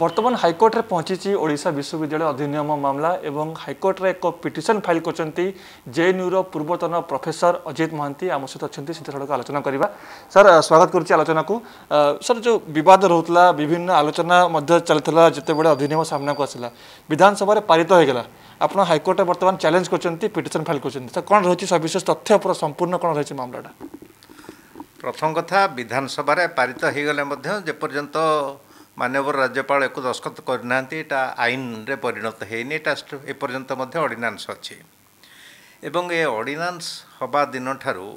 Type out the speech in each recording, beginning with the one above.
ବର୍ତ୍ତମାନ ହାଇକୋର୍ଟରେ ପହଞ୍ଚିଛି ଓଡ଼ିଶା ବିଶ୍ୱବିଦ୍ୟାଳୟ ଅଧିନିୟମ ମାମଲା ଏବଂ ହାଇକୋର୍ଟରେ ଏକ ପିଟିସନ ଫାଇଲ୍ କରିଛନ୍ତି ଜେଏନ୍ୟୁର ପୂର୍ବତନ ପ୍ରଫେସର ଅଜିତ ମହାନ୍ତି ଆମ ସହିତ ଅଛନ୍ତି ସେଥିସଳଖ ଆଲୋଚନା କରିବା ସାର୍ ସ୍ୱାଗତ କରୁଛି ଆଲୋଚନାକୁ ସାର୍ ଯେଉଁ ବିବାଦ ରହୁଥିଲା ବିଭିନ୍ନ ଆଲୋଚନା ମଧ୍ୟ ଚାଲିଥିଲା ଯେତେବେଳେ ଅଧିନିୟମ ସାମ୍ନାକୁ ଆସିଲା ବିଧାନସଭାରେ ପାରିତ ହୋଇଗଲା ଆପଣ ହାଇକୋର୍ଟରେ ବର୍ତ୍ତମାନ ଚ୍ୟାଲେଞ୍ଜ କରିଛନ୍ତି ପିଟିସନ ଫାଇଲ୍ କରୁଛନ୍ତି ସାର୍ କ'ଣ ରହିଛି ସବିଶେଷ ତଥ୍ୟ ଉପରେ ସମ୍ପୂର୍ଣ୍ଣ କ'ଣ ରହିଛି ମାମଲାଟା ପ୍ରଥମ କଥା ବିଧାନସଭାରେ ପାରିତ ହୋଇଗଲେ ମଧ୍ୟ ଯେପର୍ଯ୍ୟନ୍ତ ମାନ୍ୟବର ରାଜ୍ୟପାଳ ଏକୁ ଦସ୍ତଖତ କରିନାହାନ୍ତି ଏଇଟା ଆଇନରେ ପରିଣତ ହୋଇନି ଏଇଟା ଏପର୍ଯ୍ୟନ୍ତ ମଧ୍ୟ ଅର୍ଡ଼ିନାନ୍ସ ଅଛି ଏବଂ ଏ ଅର୍ଡ଼ିନାନ୍ସ ହେବା ଦିନଠାରୁ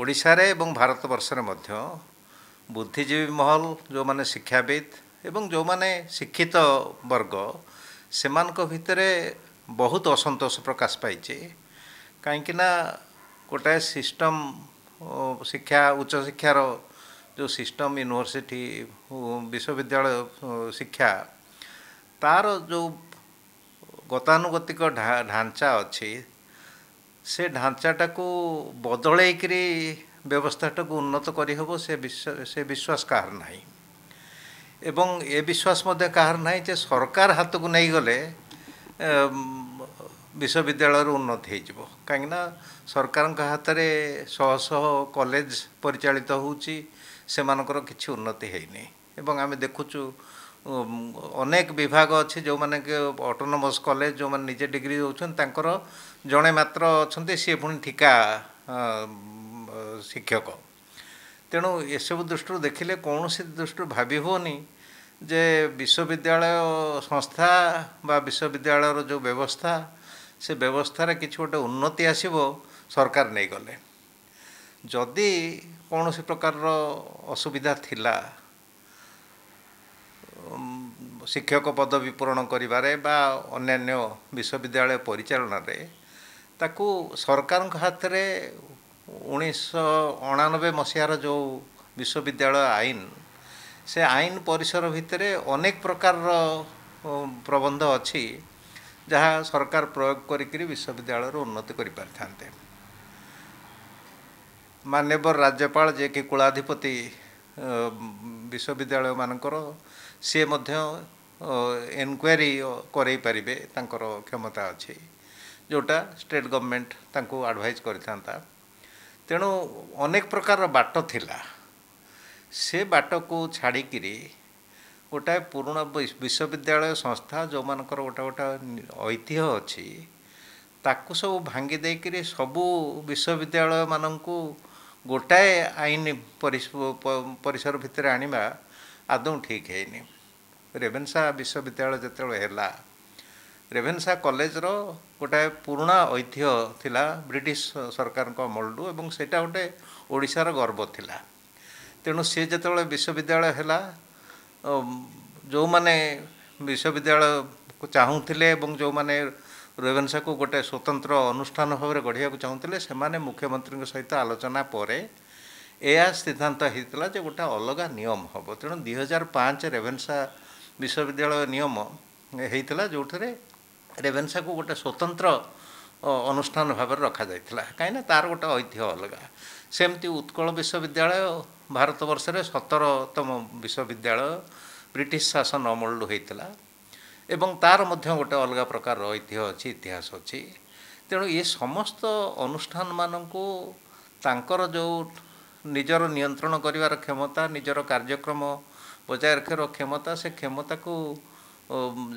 ଓଡ଼ିଶାରେ ଏବଂ ଭାରତବର୍ଷରେ ମଧ୍ୟ ବୁଦ୍ଧିଜୀବୀ ମହଲ ଯେଉଁମାନେ ଶିକ୍ଷାବିତ୍ ଏବଂ ଯେଉଁମାନେ ଶିକ୍ଷିତ ବର୍ଗ ସେମାନଙ୍କ ଭିତରେ ବହୁତ ଅସନ୍ତୋଷ ପ୍ରକାଶ ପାଇଛି କାହିଁକିନା ଗୋଟାଏ ସିଷ୍ଟମ୍ ଶିକ୍ଷା ଉଚ୍ଚଶିକ୍ଷାର जो सिस्टम यूनिवर्सिटी विश्वविद्यालय ଶିକ୍ଷା ତା'ର ଯେଉଁ ଗତାନୁଗତିକ ଢାଞ୍ଚା ଅଛି ସେ ଢାଞ୍ଚାଟାକୁ ବଦଳେଇକିରି ବ୍ୟବସ୍ଥାଟାକୁ ଉନ୍ନତ କରିହେବ ସେ ସେ ବିଶ୍ୱାସ କାହାର ନାହିଁ ଏବଂ ଏ ବିଶ୍ୱାସ ମଧ୍ୟ କାହାର ନାହିଁ ଯେ ସରକାର ହାତକୁ ନେଇଗଲେ ବିଶ୍ୱବିଦ୍ୟାଳୟର ଉନ୍ନତି ହୋଇଯିବ କାହିଁକିନା ସରକାରଙ୍କ ହାତରେ ଶହ ଶହ କଲେଜ ପରିଚାଳିତ ହେଉଛି ସେମାନଙ୍କର କିଛି ଉନ୍ନତି ହେଇନି ଏବଂ ଆମେ ଦେଖୁଛୁ ଅନେକ ବିଭାଗ ଅଛି ଯେଉଁମାନେ ଅଟୋନୋମସ୍ କଲେଜ ଯେଉଁମାନେ ନିଜେ ଡିଗ୍ରୀ ଦେଉଛନ୍ତି ତାଙ୍କର ଜଣେ ମାତ୍ର ଅଛନ୍ତି ସିଏ ପୁଣି ଠିକା ଶିକ୍ଷକ ତେଣୁ ଏସବୁ ଦୃଷ୍ଟିରୁ ଦେଖିଲେ କୌଣସି ଦୃଷ୍ଟିରୁ ଭାବି ହେଉନି ଯେ ବିଶ୍ୱବିଦ୍ୟାଳୟ ସଂସ୍ଥା ବା ବିଶ୍ୱବିଦ୍ୟାଳୟର ଯେଉଁ ବ୍ୟବସ୍ଥା ସେ ବ୍ୟବସ୍ଥାରେ କିଛି ଗୋଟେ ଉନ୍ନତି ଆସିବ ସରକାର ନେଇଗଲେ ଯଦି କୌଣସି ପ୍ରକାରର ଅସୁବିଧା ଥିଲା ଶିକ୍ଷକ ପଦବୀ ପୂରଣ କରିବାରେ ବା ଅନ୍ୟାନ୍ୟ ବିଶ୍ୱବିଦ୍ୟାଳୟ ପରିଚାଳନାରେ ତାକୁ ସରକାରଙ୍କ ହାତରେ ଉଣେଇଶହ ଅଣାନବେ ମସିହାର ଯେଉଁ ବିଶ୍ୱବିଦ୍ୟାଳୟ ଆଇନ ସେ ଆଇନ ପରିସର ଭିତରେ ଅନେକ ପ୍ରକାରର ପ୍ରବନ୍ଧ ଅଛି ଯାହା ସରକାର ପ୍ରୟୋଗ କରିକିରି ବିଶ୍ୱବିଦ୍ୟାଳୟର ଉନ୍ନତି କରିପାରିଥାନ୍ତେ ମାନ୍ୟବର ରାଜ୍ୟପାଳ ଯିଏକି କୁଳାଧିପତି ବିଶ୍ୱବିଦ୍ୟାଳୟମାନଙ୍କର ସିଏ ମଧ୍ୟ ଏନକ୍ୱାରି କରେଇ ପାରିବେ ତାଙ୍କର କ୍ଷମତା ଅଛି ଯେଉଁଟା ଷ୍ଟେଟ୍ ଗଭର୍ଣ୍ଣମେଣ୍ଟ ତାଙ୍କୁ ଆଡ଼ଭାଇଜ୍ କରିଥାନ୍ତା ତେଣୁ ଅନେକ ପ୍ରକାରର ବାଟ ଥିଲା ସେ ବାଟକୁ ଛାଡ଼ିକିରି ଗୋଟାଏ ପୁରୁଣା ବିଶ୍ୱବିଦ୍ୟାଳୟ ସଂସ୍ଥା ଯେଉଁମାନଙ୍କର ଗୋଟେ ଗୋଟେ ଐତିହ୍ୟ ଅଛି ତାକୁ ସବୁ ଭାଙ୍ଗି ଦେଇକିରି ସବୁ ବିଶ୍ୱବିଦ୍ୟାଳୟମାନଙ୍କୁ ଗୋଟାଏ ଆଇନ ପରିସର ଭିତରେ ଆଣିବା ଆଦୌ ଠିକ୍ ହେଇନି ରେଭେନ୍ସା ବିଶ୍ୱବିଦ୍ୟାଳୟ ଯେତେବେଳେ ହେଲା ରେଭେନ୍ସା କଲେଜର ଗୋଟାଏ ପୁରୁଣା ଐତିହ୍ୟ ଥିଲା ବ୍ରିଟିଶ ସରକାରଙ୍କ ଅମଳରୁ ଏବଂ ସେଇଟା ଗୋଟେ ଓଡ଼ିଶାର ଗର୍ବ ଥିଲା ତେଣୁ ସିଏ ଯେତେବେଳେ ବିଶ୍ୱବିଦ୍ୟାଳୟ ହେଲା ଯେଉଁମାନେ ବିଶ୍ୱବିଦ୍ୟାଳୟକୁ ଚାହୁଁଥିଲେ ଏବଂ ଯେଉଁମାନେ ରେଭେନ୍ସାକୁ ଗୋଟେ ସ୍ୱତନ୍ତ୍ର ଅନୁଷ୍ଠାନ ଭାବରେ ଗଢ଼ିବାକୁ ଚାହୁଁଥିଲେ ସେମାନେ ମୁଖ୍ୟମନ୍ତ୍ରୀଙ୍କ ସହିତ ଆଲୋଚନା ପରେ ଏହା ସିଦ୍ଧାନ୍ତ ହୋଇଥିଲା ଯେ ଗୋଟେ ଅଲଗା ନିୟମ ହେବ ତେଣୁ ଦୁଇ ହଜାର ପାଞ୍ଚ ରେଭେନ୍ସା ବିଶ୍ୱବିଦ୍ୟାଳୟ ନିୟମ ହୋଇଥିଲା ଯେଉଁଥିରେ ରେଭେନ୍ସାକୁ ଗୋଟେ ସ୍ୱତନ୍ତ୍ର ଅନୁଷ୍ଠାନ ଭାବରେ ରଖାଯାଇଥିଲା କାହିଁକିନା ତା'ର ଗୋଟେ ଐତିହ୍ୟ ଅଲଗା ସେମିତି ଉତ୍କଳ ବିଶ୍ୱବିଦ୍ୟାଳୟ ଭାରତବର୍ଷରେ ସତରତମ ବିଶ୍ୱବିଦ୍ୟାଳୟ ବ୍ରିଟିଶ ଶାସନ ଅମଳରୁ ହୋଇଥିଲା ଏବଂ ତା'ର ମଧ୍ୟ ଗୋଟେ ଅଲଗା ପ୍ରକାରର ଐତିହ୍ୟ ଅଛି ଇତିହାସ ଅଛି ତେଣୁ ଏ ସମସ୍ତ ଅନୁଷ୍ଠାନମାନଙ୍କୁ ତାଙ୍କର ଯେଉଁ ନିଜର ନିୟନ୍ତ୍ରଣ କରିବାର କ୍ଷମତା ନିଜର କାର୍ଯ୍ୟକ୍ରମ ବଜାୟ ରଖିବାର କ୍ଷମତା ସେ କ୍ଷମତାକୁ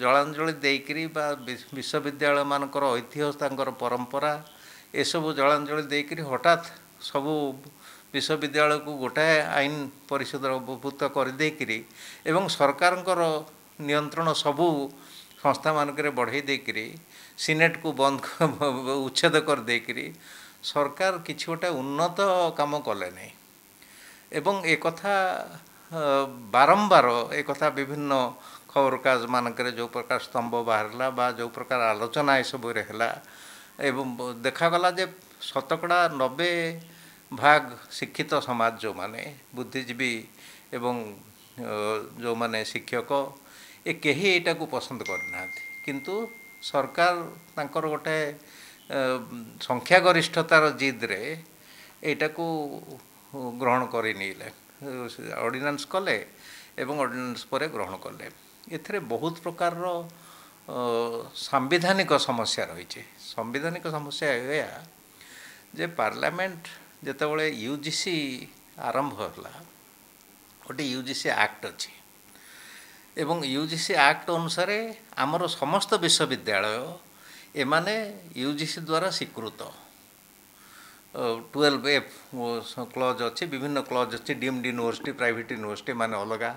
ଜଳାଞ୍ଜଳି ଦେଇକରି ବା ବିଶ୍ୱବିଦ୍ୟାଳୟମାନଙ୍କର ଐତିହ୍ୟ ତାଙ୍କର ପରମ୍ପରା ଏସବୁ ଜଳାଞ୍ଜଳି ଦେଇକରି ହଠାତ୍ ସବୁ ବିଶ୍ୱବିଦ୍ୟାଳୟକୁ ଗୋଟାଏ ଆଇନ ପରିଷଦର ଉପଭୁକ୍ତ କରିଦେଇକିରି ଏବଂ ସରକାରଙ୍କର ନିୟନ୍ତ୍ରଣ ସବୁ ସଂସ୍ଥାମାନଙ୍କରେ ବଢ଼େଇ ଦେଇକିରି ସିନେଟ୍କୁ ବନ୍ଦ ଉଚ୍ଛେଦ କରିଦେଇକିରି ସରକାର କିଛି ଗୋଟେ ଉନ୍ନତ କାମ କଲେ ନାହିଁ ଏବଂ ଏକଥା ବାରମ୍ବାର ଏକଥା ବିଭିନ୍ନ ଖବରକାଗଜମାନଙ୍କରେ ଯେଉଁ ପ୍ରକାର ସ୍ତମ୍ଭ ବାହାରିଲା ବା ଯେଉଁ ପ୍ରକାର ଆଲୋଚନା ଏସବୁରେ ହେଲା ଏବଂ ଦେଖାଗଲା ଯେ ଶତକଡ଼ା ନବେ ଭାଗ ଶିକ୍ଷିତ ସମାଜ ଯେଉଁମାନେ ବୁଦ୍ଧିଜୀବୀ ଏବଂ ଯେଉଁମାନେ ଶିକ୍ଷକ ଏ କେହି ଏଇଟାକୁ ପସନ୍ଦ କରିନାହାନ୍ତି କିନ୍ତୁ ସରକାର ତାଙ୍କର ଗୋଟାଏ ସଂଖ୍ୟାଗରିଷ୍ଠତାର ଜିଦ୍ରେ ଏଇଟାକୁ ଗ୍ରହଣ କରିନେଲେ ଅର୍ଡ଼ିନାନ୍ସ କଲେ ଏବଂ ଅର୍ଡ଼ିନାନ୍ସ ପରେ ଗ୍ରହଣ କଲେ ଏଥିରେ ବହୁତ ପ୍ରକାରର ସାମ୍ବିଧାନିକ ସମସ୍ୟା ରହିଛି ସାମ୍ବିଧାନିକ ସମସ୍ୟା ଏହା ଯେ ପାର୍ଲାମେଣ୍ଟ ଯେତେବେଳେ ୟୁ ଜି ସି ଆରମ୍ଭ ହେଲା ଗୋଟେ ୟୁ ଜି ସି ଆକ୍ଟ ଅଛି এবং ইউজিসি ଆକ୍ଟ ଅନୁସାରେ ଆମର ସମସ୍ତ ବିଶ୍ୱବିଦ୍ୟାଳୟ ଏମାନେ ୟୁଜିସି ଦ୍ୱାରା ସ୍ୱୀକୃତ ଟୁଏଲ୍ଭ ଏଫ୍ କ୍ଲଜ୍ ଅଛି ବିଭିନ୍ନ କ୍ଲଜ୍ ଅଛି ଡିମ୍ଡ ୟୁନିଭର୍ସିଟି ପ୍ରାଇଭେଟ୍ ୟୁନିଭର୍ସିଟି ମାନେ ଅଲଗା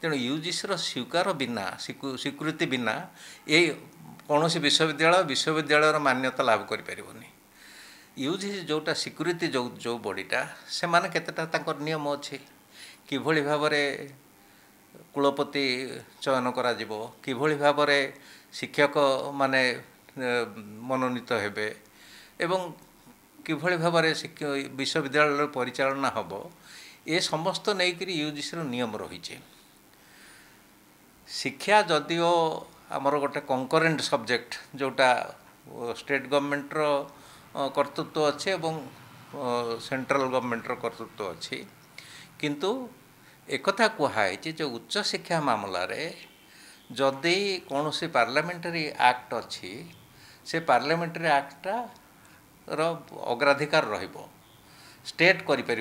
ତେଣୁ ୟୁଜିସିର ସ୍ୱୀକାର ବିନା ସ୍ୱୀକୃତି ବିନା ଏଇ କୌଣସି ବିଶ୍ୱବିଦ୍ୟାଳୟ ବିଶ୍ୱବିଦ୍ୟାଳୟର ମାନ୍ୟତା ଲାଭ କରିପାରିବନି ୟୁଜିସି ଯେଉଁଟା ସ୍ୱୀକୃତି ଯେଉଁ ଯେଉଁ ବଡ଼ିଟା ସେମାନେ କେତେଟା ତାଙ୍କର ନିୟମ ଅଛି କିଭଳି ଭାବରେ କୁଳପତି ଚୟନ କରାଯିବ କିଭଳି ଭାବରେ ଶିକ୍ଷକମାନେ ମନୋନୀତ ହେବେ ଏବଂ କିଭଳି ଭାବରେ ବିଶ୍ୱବିଦ୍ୟାଳୟର ପରିଚାଳନା ହେବ ଏ ସମସ୍ତ ନେଇକରି ୟୁଜିସିର ନିୟମ ରହିଛି ଶିକ୍ଷା ଯଦିଓ ଆମର ଗୋଟେ କଙ୍କରେଣ୍ଟ ସବଜେକ୍ଟ ଯେଉଁଟା ଷ୍ଟେଟ୍ ଗଭର୍ଣ୍ଣମେଣ୍ଟର କର୍ତ୍ତୃତ୍ୱ ଅଛି ଏବଂ ସେଣ୍ଟ୍ରାଲ ଗଭର୍ଣ୍ଣମେଣ୍ଟର କର୍ତ୍ତୃତ୍ୱ ଅଛି କିନ୍ତୁ একথা কুহা হয়েছে যে উচ্চ শিক্ষা মামলার যদি কৌশি পার্লামেটারি আক্ট অার্লামেটারি আক্টটা র অগ্রাধিকার রহব স্টেট করে পার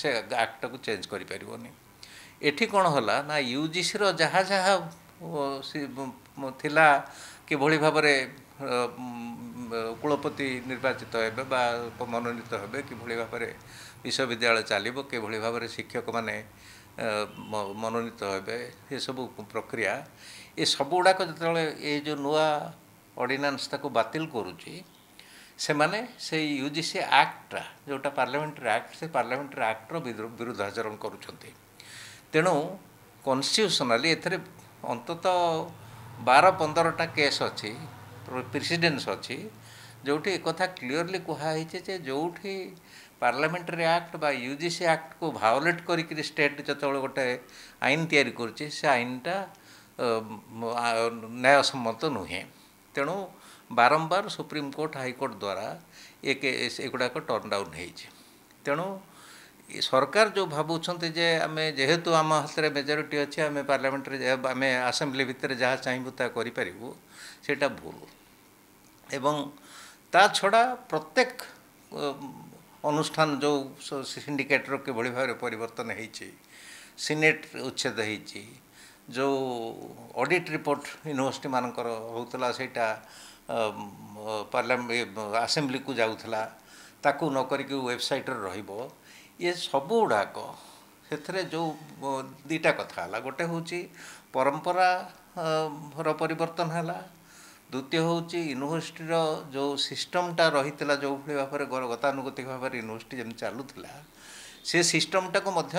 সে আক্টটা চেঞ্জ করে পার এটি কোণ হল না ইউজিসির যা যাহা কিভাবে ভাবে ଭାବରେ নির্বাচিত হবে বা মনোনীত হবে কিভাবে ভাবে বিশ্ববিদ্যালয় চালব কিভাবে ভাবে শিক্ষক মানে ମନୋନୀତ ହେବେ ଏସବୁ ପ୍ରକ୍ରିୟା ଏ ଗୁଡ଼ାକ ଯେତେବେଳେ ଏ ଯେଉଁ ନୂଆ ଅର୍ଡ଼ିନାନ୍ସ ତାକୁ ବାତିଲ କରୁଛି ସେମାନେ ସେଇ ୟୁ ଜି ସି ଆକ୍ଟଟା ଯେଉଁଟା ପାର୍ଲିଆମେଣ୍ଟରି ଆକ୍ଟ ସେ ପାର୍ଲିଆମେଣ୍ଟରି ଆକ୍ଟର ବିରୁଦ୍ଧ ଆଚରଣ କରୁଛନ୍ତି ତେଣୁ କନଷ୍ଟିଟ୍ୟୁସନାଲି ଏଥିରେ ଅନ୍ତତଃ ବାର ପନ୍ଦରଟା କେସ୍ ଅଛି ପ୍ରେସିଡେନ୍ସ ଅଛି ଯେଉଁଠି ଏକଥା କ୍ଲିଅରଲି କୁହାହେଇଛି ଯେ ଯେଉଁଠି ପାର୍ଲାମେଣ୍ଟାରୀ ଆକ୍ଟ ବା ୟୁ ଜି ସି ଆକ୍ଟକୁ ଭାଓଲେଟ୍ କରିକିରି ଷ୍ଟେଟ୍ ଯେତେବେଳେ ଗୋଟେ ଆଇନ ତିଆରି କରୁଛି ସେ ଆଇନଟା ନ୍ୟାୟସମ୍ମତ ନୁହେଁ ତେଣୁ ବାରମ୍ବାର ସୁପ୍ରିମକୋର୍ଟ ହାଇକୋର୍ଟ ଦ୍ୱାରା ଏଗୁଡ଼ାକ ଟର୍ନ ଡାଉନ୍ ହେଇଛି ତେଣୁ ସରକାର ଯେଉଁ ଭାବୁଛନ୍ତି ଯେ ଆମେ ଯେହେତୁ ଆମ ହାତରେ ମେଜରିଟି ଅଛି ଆମେ ପାର୍ଲାମେଣ୍ଟରେ ଆମେ ଆସେମ୍ବ୍ଲି ଭିତରେ ଯାହା ଚାହିଁବୁ ତାହା କରିପାରିବୁ ସେଇଟା ଭୁଲ ଏବଂ ତା ଛଡ଼ା ପ୍ରତ୍ୟେକ ଅନୁଷ୍ଠାନ ଯେଉଁ ସିଣ୍ଡିକେଟ୍ର କିଭଳି ଭାବରେ ପରିବର୍ତ୍ତନ ହୋଇଛି ସିନେଟ୍ ଉଚ୍ଛେଦ ହୋଇଛି ଯେଉଁ ଅଡ଼ିଟ୍ ରିପୋର୍ଟ ୟୁନିଭର୍ସିଟି ମାନଙ୍କର ହେଉଥିଲା ସେଇଟା ପାର୍ଲାମେଣ୍ଟ ଆସେମ୍ବଲିକୁ ଯାଉଥିଲା ତାକୁ ନ କରିକି ୱେବସାଇଟ୍ରେ ରହିବ ଇଏ ସବୁଗୁଡ଼ାକ ସେଥିରେ ଯେଉଁ ଦୁଇଟା କଥା ହେଲା ଗୋଟେ ହେଉଛି ପରମ୍ପରା ର ପରିବର୍ତ୍ତନ ହେଲା ଦ୍ୱିତୀୟ ହେଉଛି ୟୁନିଭର୍ସିଟିର ଯେଉଁ ସିଷ୍ଟମଟା ରହିଥିଲା ଯେଉଁଭଳି ଭାବରେ ଗତାନୁଗତିକ ଭାବରେ ୟୁନିଭର୍ସିଟି ଯେମିତି ଚାଲୁଥିଲା ସେ ସିଷ୍ଟମଟାକୁ ମଧ୍ୟ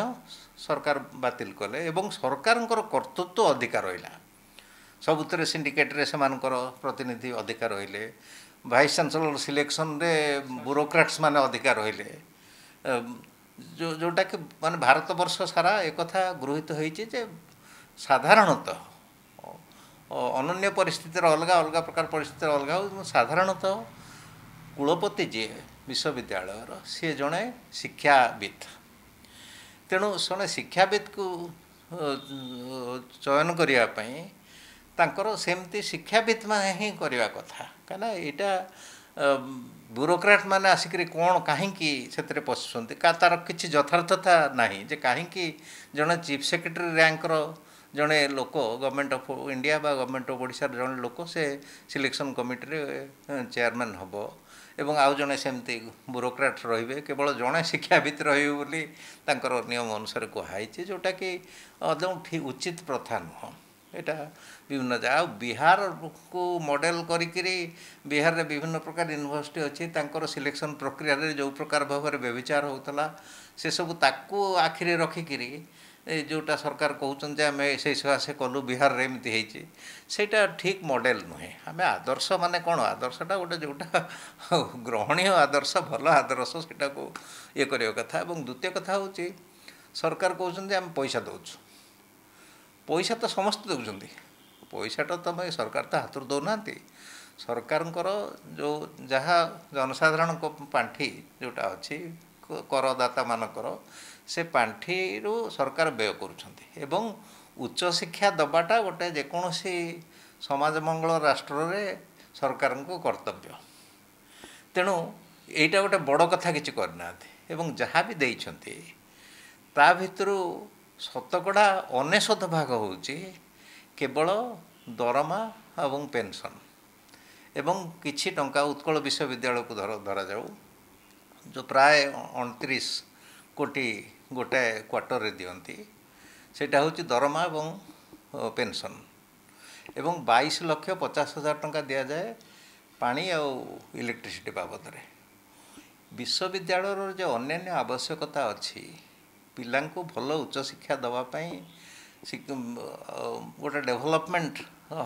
ସରକାର ବାତିଲ କଲେ ଏବଂ ସରକାରଙ୍କର କର୍ତ୍ତୃତ୍ୱ ଅଧିକା ରହିଲା ସବୁଥିରେ ସିଣ୍ଡିକେଟରେ ସେମାନଙ୍କର ପ୍ରତିନିଧି ଅଧିକା ରହିଲେ ଭାଇସ୍ ଚାନ୍ସେଲର ସିଲେକ୍ସନରେ ବ୍ୟୁରୋକ୍ରାଟ୍ସମାନେ ଅଧିକା ରହିଲେ ଯେଉଁଟାକି ମାନେ ଭାରତବର୍ଷ ସାରା ଏକଥା ଗୃହୀତ ହୋଇଛି ଯେ ସାଧାରଣତଃ ଅନନ୍ୟ ପରିସ୍ଥିତିର ଅଲଗା ଅଲଗା ପ୍ରକାର ପରିସ୍ଥିତିର ଅଲଗା ହେଉ ହେଉଛି ସାଧାରଣତଃ କୁଳପତି ଯିଏ ବିଶ୍ୱବିଦ୍ୟାଳୟର ସିଏ ଜଣେ ଶିକ୍ଷାବିତ୍ ତେଣୁ ଜଣେ ଶିକ୍ଷାବିତ୍କୁ ଚୟନ କରିବା ପାଇଁ ତାଙ୍କର ସେମିତି ଶିକ୍ଷାବିତ୍ ମାନେ ହିଁ କରିବା କଥା କାହିଁକିନା ଏଇଟା ବ୍ୟୁରୋକ୍ରାଟ ମାନେ ଆସିକରି କ'ଣ କାହିଁକି ସେଥିରେ ପଶୁଛନ୍ତି କା ତା'ର କିଛି ଯଥାର୍ଥତା ନାହିଁ ଯେ କାହିଁକି ଜଣେ ଚିଫ୍ ସେକ୍ରେଟେରୀ ରାଙ୍କର ଜଣେ ଲୋକ ଗଭର୍ଣ୍ଣମେଣ୍ଟ ଅଫ୍ ଇଣ୍ଡିଆ ବା ଗଭର୍ଣ୍ଣମେଣ୍ଟ ଅଫ୍ ଓଡ଼ିଶାର ଜଣେ ଲୋକ ସେ ସିଲେକ୍ସନ୍ କମିଟିରେ ଚେୟାରମ୍ୟାନ୍ ହେବ ଏବଂ ଆଉ ଜଣେ ସେମିତି ବ୍ୟୁରୋକ୍ରାଟ୍ ରହିବେ କେବଳ ଜଣେ ଶିକ୍ଷାବିତ୍ ରହିବେ ବୋଲି ତାଙ୍କର ନିୟମ ଅନୁସାରେ କୁହାହେଇଛି ଯେଉଁଟାକି ଆଦୌ ଉଚିତ ପ୍ରଥା ନୁହଁ ଏଇଟା ବିଭିନ୍ନ ଜାଗା ଆଉ ବିହାରକୁ ମଡ଼େଲ କରିକିରି ବିହାରରେ ବିଭିନ୍ନ ପ୍ରକାର ୟୁନିଭର୍ସିଟି ଅଛି ତାଙ୍କର ସିଲେକ୍ସନ୍ ପ୍ରକ୍ରିୟାରେ ଯେଉଁ ପ୍ରକାର ଭାବରେ ବ୍ୟବିଚାର ହେଉଥିଲା ସେସବୁ ତାକୁ ଆଖିରେ ରଖିକିରି जोटा सरकार कहते आम से कलु बिहार एमती सेटा ठीक मडेल नुहे आम आदर्श मान कौन आदर्शा गोटे जोटा ग्रहणीय आदर्श भल आदर्श से ये कथा द्वितीय कथा हूँ सरकार कहते आम पैसा दौ पैसा तो समस्त दौंस पैसा तो तुम सरकार तो हाथ दौना सरकार जो जहाँ जनसाधारण पांठि जोटा अच्छी करदाता मानकर ସେ ପାଣ୍ଠିରୁ ସରକାର ବ୍ୟୟ କରୁଛନ୍ତି ଏବଂ ଉଚ୍ଚଶିକ୍ଷା ଦେବାଟା ଗୋଟେ ଯେକୌଣସି ସମାଜ ମଙ୍ଗଳ ରାଷ୍ଟ୍ରରେ ସରକାରଙ୍କ କର୍ତ୍ତବ୍ୟ ତେଣୁ ଏଇଟା ଗୋଟେ ବଡ଼ କଥା କିଛି କରିନାହାନ୍ତି ଏବଂ ଯାହା ବି ଦେଇଛନ୍ତି ତା ଭିତରୁ ଶତକଡ଼ା ଅନେଶତ ଭାଗ ହେଉଛି କେବଳ ଦରମା ଏବଂ ପେନ୍ସନ୍ ଏବଂ କିଛି ଟଙ୍କା ଉତ୍କଳ ବିଶ୍ୱବିଦ୍ୟାଳୟକୁ ଧର ଧରାଯାଉ ଯେଉଁ ପ୍ରାୟ ଅଣତିରିଶ କୋଟି ଗୋଟାଏ କ୍ୱାର୍ଟରରେ ଦିଅନ୍ତି ସେଇଟା ହେଉଛି ଦରମା ଏବଂ ପେନ୍ସନ୍ ଏବଂ ବାଇଶ ଲକ୍ଷ ପଚାଶ ହଜାର ଟଙ୍କା ଦିଆଯାଏ ପାଣି ଆଉ ଇଲେକ୍ଟ୍ରିସିଟି ବାବଦରେ ବିଶ୍ୱବିଦ୍ୟାଳୟର ଯେଉଁ ଅନ୍ୟାନ୍ୟ ଆବଶ୍ୟକତା ଅଛି ପିଲାଙ୍କୁ ଭଲ ଉଚ୍ଚଶିକ୍ଷା ଦେବା ପାଇଁ ଗୋଟେ ଡେଭଲପମେଣ୍ଟ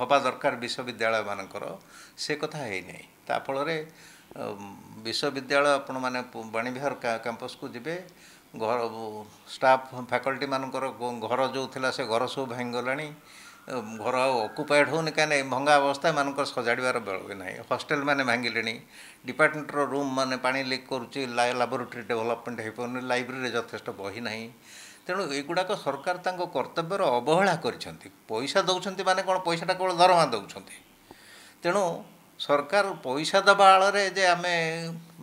ହେବା ଦରକାର ବିଶ୍ୱବିଦ୍ୟାଳୟମାନଙ୍କର ସେ କଥା ହେଇନାହିଁ ତା ଫଳରେ ବିଶ୍ୱବିଦ୍ୟାଳୟ ଆପଣମାନେ ବାଣୀବିହାର କ୍ୟାମ୍ପସ୍କୁ ଯିବେ ଘର ଷ୍ଟାଫ୍ ଫ୍ୟାକଲ୍ଟିମାନଙ୍କର ଘର ଯେଉଁ ଥିଲା ସେ ଘର ସବୁ ଭାଙ୍ଗିଗଲାଣି ଘର ଆଉ ଅକୁପାଏଡ଼୍ ହେଉନି କାହିଁକିନା ଭଙ୍ଗା ଅବସ୍ଥା ଏମାନଙ୍କର ସଜାଡ଼ିବାର ବେଳ ବି ନାହିଁ ହଷ୍ଟେଲ୍ମାନେ ଭାଙ୍ଗିଲେଣି ଡିପାର୍ଟମେଣ୍ଟର ରୁମ୍ ମାନେ ପାଣି ଲିକ୍ କରୁଛି ଲାବୋରେଟୋରୀ ଡେଭଲପମେଣ୍ଟ ହୋଇପାରୁନି ଲାଇବ୍ରେରୀରେ ଯଥେଷ୍ଟ ବହି ନାହିଁ ତେଣୁ ଏଗୁଡ଼ାକ ସରକାର ତାଙ୍କ କର୍ତ୍ତବ୍ୟର ଅବହେଳା କରିଛନ୍ତି ପଇସା ଦେଉଛନ୍ତି ମାନେ କ'ଣ ପଇସାଟା କେବଳ ଦରମା ଦେଉଛନ୍ତି ତେଣୁ ସରକାର ପଇସା ଦେବା ଆଳରେ ଯେ ଆମେ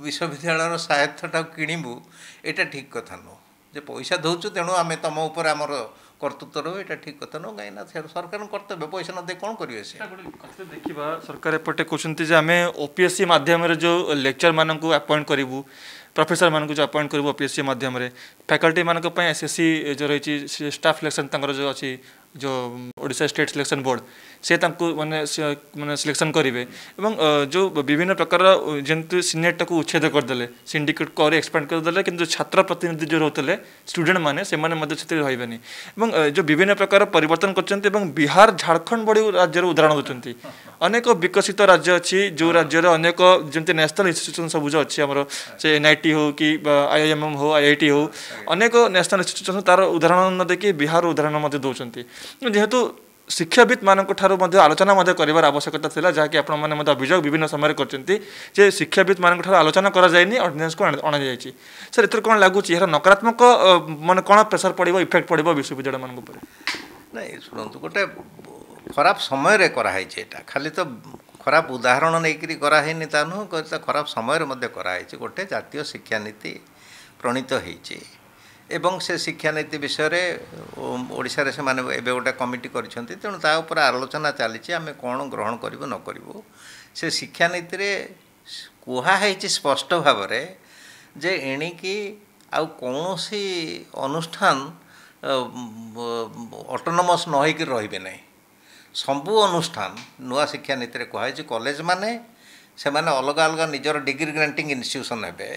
ବିଶ୍ୱବିଦ୍ୟାଳୟର ସାହିତ୍ୟଟାକୁ କିଣିବୁ ଏଇଟା ଠିକ୍ କଥା ନୁହଁ ଯେ ପଇସା ଦେଉଛୁ ତେଣୁ ଆମେ ତୁମ ଉପରେ ଆମର କର୍ତ୍ତୃତ୍ୱ ରହୁ ଏଇଟା ଠିକ୍ କଥା ନୁହଁ କାହିଁକିନା ସରକାରଙ୍କ କର୍ତ୍ତବ୍ୟ ପଇସା ନ କ'ଣ କରିବେ ସେ ଦେଖିବା ସରକାର ଏପଟେ କହୁଛନ୍ତି ଯେ ଆମେ ଓ ପି ଏସ୍ ସି ମାଧ୍ୟମରେ ଯେଉଁ ଲେକ୍ଚରମାନଙ୍କୁ ଆପଏଣ୍ଟ କରିବୁ ପ୍ରଫେସରମାନଙ୍କୁ ଯେଉଁ ଆପଏଣ୍ଟ କରିବୁ ଓ ପି ସି ମାଧ୍ୟମରେ ଫ୍ୟାକଲ୍ଟିମାନଙ୍କ ପାଇଁ ଏସ୍ ଏସ୍ ସି ଯେଉଁ ରହିଛି ଷ୍ଟାଫ୍ ସିଲେକ୍ସନ୍ ତାଙ୍କର ଯେଉଁ ଅଛି ଯେଉଁ ଓଡ଼ିଶା ଷ୍ଟେଟ୍ ସିଲେକ୍ସନ୍ ବୋର୍ଡ଼ ସେ ତାଙ୍କୁ ମାନେ ମାନେ ସିଲେକ୍ସନ୍ କରିବେ ଏବଂ ଯେଉଁ ବିଭିନ୍ନ ପ୍ରକାର ଯେମିତି ସିନେଟ୍ଟାକୁ ଉଚ୍ଛେଦ କରିଦେଲେ ସିଣ୍ଡିକେଟ୍ କରି ଏକ୍ସପାଣ୍ଡ କରିଦେଲେ କିନ୍ତୁ ଛାତ୍ର ପ୍ରତିନିଧି ଯେଉଁ ରହୁଥିଲେ ଷ୍ଟୁଡେଣ୍ଟମାନେ ସେମାନେ ମଧ୍ୟ ସେଥିରେ ରହିବେନି ଏବଂ ଯେଉଁ ବିଭିନ୍ନ ପ୍ରକାର ପରିବର୍ତ୍ତନ କରିଛନ୍ତି ଏବଂ ବିହାର ଝାଡ଼ଖଣ୍ଡ ଭଳି ରାଜ୍ୟର ଉଦାହରଣ ଦେଉଛନ୍ତି ଅନେକ ବିକଶିତ ରାଜ୍ୟ ଅଛି ଯେଉଁ ରାଜ୍ୟର ଅନେକ ଯେମିତି ନ୍ୟାସନାଲ୍ ଇନଷ୍ଟିଚ୍ୟୁସନ୍ ସବୁ ଯେଉଁ ଅଛି ଆମର ସେ ଏନ୍ଆଇଟି ହେଉ କି ଆଇଆଇଏମ୍ଏମ୍ ହେଉ ଆଇଆଇଟି ହେଉ ଅନେକ ନ୍ୟାସନାଲ୍ ଇନଷ୍ଟିଚ୍ୟୁସନ୍ ତା'ର ଉଦାହରଣ ନ ଦେଇକି ବିହାର ଉଦାହରଣ ମଧ୍ୟ ଦେଉଛନ୍ତି ଯେହେତୁ ଶିକ୍ଷାବିତ୍ମାନଙ୍କ ଠାରୁ ମଧ୍ୟ ଆଲୋଚନା ମଧ୍ୟ କରିବାର ଆବଶ୍ୟକତା ଥିଲା ଯାହାକି ଆପଣମାନେ ମଧ୍ୟ ଅଭିଯୋଗ ବିଭିନ୍ନ ସମୟରେ କରିଛନ୍ତି ଯେ ଶିକ୍ଷାବିତ୍ମାନଙ୍କ ଠାରୁ ଆଲୋଚନା କରାଯାଇନି ଅର୍ଡ଼ିନାନ୍ସକୁ ଅଣାଯାଇଛି ସାର୍ ଏଥିରେ କ'ଣ ଲାଗୁଛି ଏହାର ନକାରାତ୍ମକ ମାନେ କ'ଣ ପ୍ରେସର୍ ପଡ଼ିବ ଇଫେକ୍ଟ ପଡ଼ିବ ବିଶ୍ୱବିଦ୍ୟାଳୟମାନଙ୍କ ଉପରେ ନାଇଁ ଶୁଣନ୍ତୁ ଗୋଟେ ଖରାପ ସମୟରେ କରାହେଇଛି ଏଇଟା ଖାଲି ତ ଖରାପ ଉଦାହରଣ ନେଇକରି କରାହେଇନି ତା ନୁହଁ ଖରାପ ସମୟରେ ମଧ୍ୟ କରାହେଇଛି ଗୋଟେ ଜାତୀୟ ଶିକ୍ଷାନୀତି ପ୍ରଣୀତ ହେଇଛି ଏବଂ ସେ ଶିକ୍ଷାନୀତି ବିଷୟରେ ଓଡ଼ିଶାରେ ସେମାନେ ଏବେ ଗୋଟେ କମିଟି କରିଛନ୍ତି ତେଣୁ ତା ଉପରେ ଆଲୋଚନା ଚାଲିଛି ଆମେ କ'ଣ ଗ୍ରହଣ କରିବୁ ନ କରିବୁ ସେ ଶିକ୍ଷାନୀତିରେ କୁହା ହେଇଛି ସ୍ପଷ୍ଟ ଭାବରେ ଯେ ଏଣିକି ଆଉ କୌଣସି ଅନୁଷ୍ଠାନ ଅଟୋନମସ୍ ନ ହୋଇକି ରହିବେ ନାହିଁ ସବୁ ଅନୁଷ୍ଠାନ ନୂଆ ଶିକ୍ଷାନୀତିରେ କୁହାହେଇଛି କଲେଜ୍ମାନେ ସେମାନେ ଅଲଗା ଅଲଗା ନିଜର ଡିଗ୍ରୀ ଗ୍ରାଣ୍ଟିଂ ଇନଷ୍ଟିଚ୍ୟୁସନ୍ ହେବେ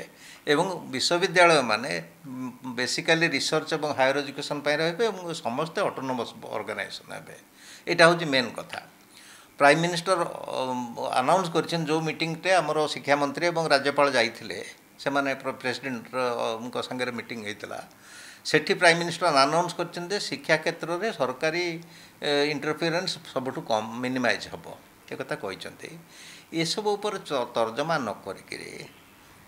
ଏବଂ ବିଶ୍ୱବିଦ୍ୟାଳୟମାନେ ବେସିକାଲି ରିସର୍ଚ୍ଚ ଏବଂ ହାୟର ଏଜୁକେସନ୍ ପାଇଁ ରହିବେ ଏବଂ ସମସ୍ତେ ଅଟୋନୋମସ୍ ଅର୍ଗାନାଇଜେସନ୍ ହେବେ ଏଇଟା ହେଉଛି ମେନ୍ କଥା ପ୍ରାଇମ୍ ମିନିଷ୍ଟର ଆନାଉନ୍ସ କରିଛନ୍ତି ଯେଉଁ ମିଟିଂଟେ ଆମର ଶିକ୍ଷାମନ୍ତ୍ରୀ ଏବଂ ରାଜ୍ୟପାଳ ଯାଇଥିଲେ ସେମାନେ ପ୍ରେସିଡେଣ୍ଟଙ୍କ ସାଙ୍ଗରେ ମିଟିଂ ହୋଇଥିଲା ସେଠି ପ୍ରାଇମ୍ ମିନିଷ୍ଟର ଆନାଉନ୍ସ କରିଛନ୍ତି ଯେ ଶିକ୍ଷା କ୍ଷେତ୍ରରେ ସରକାରୀ ଇଣ୍ଟରଫିୟରେନ୍ସ ସବୁଠୁ କମ୍ ମିନିମାଇଜ୍ ହେବ ଏ କଥା କହିଛନ୍ତି ଏସବୁ ଉପରେ ତର୍ଜମା ନ କରିକିରି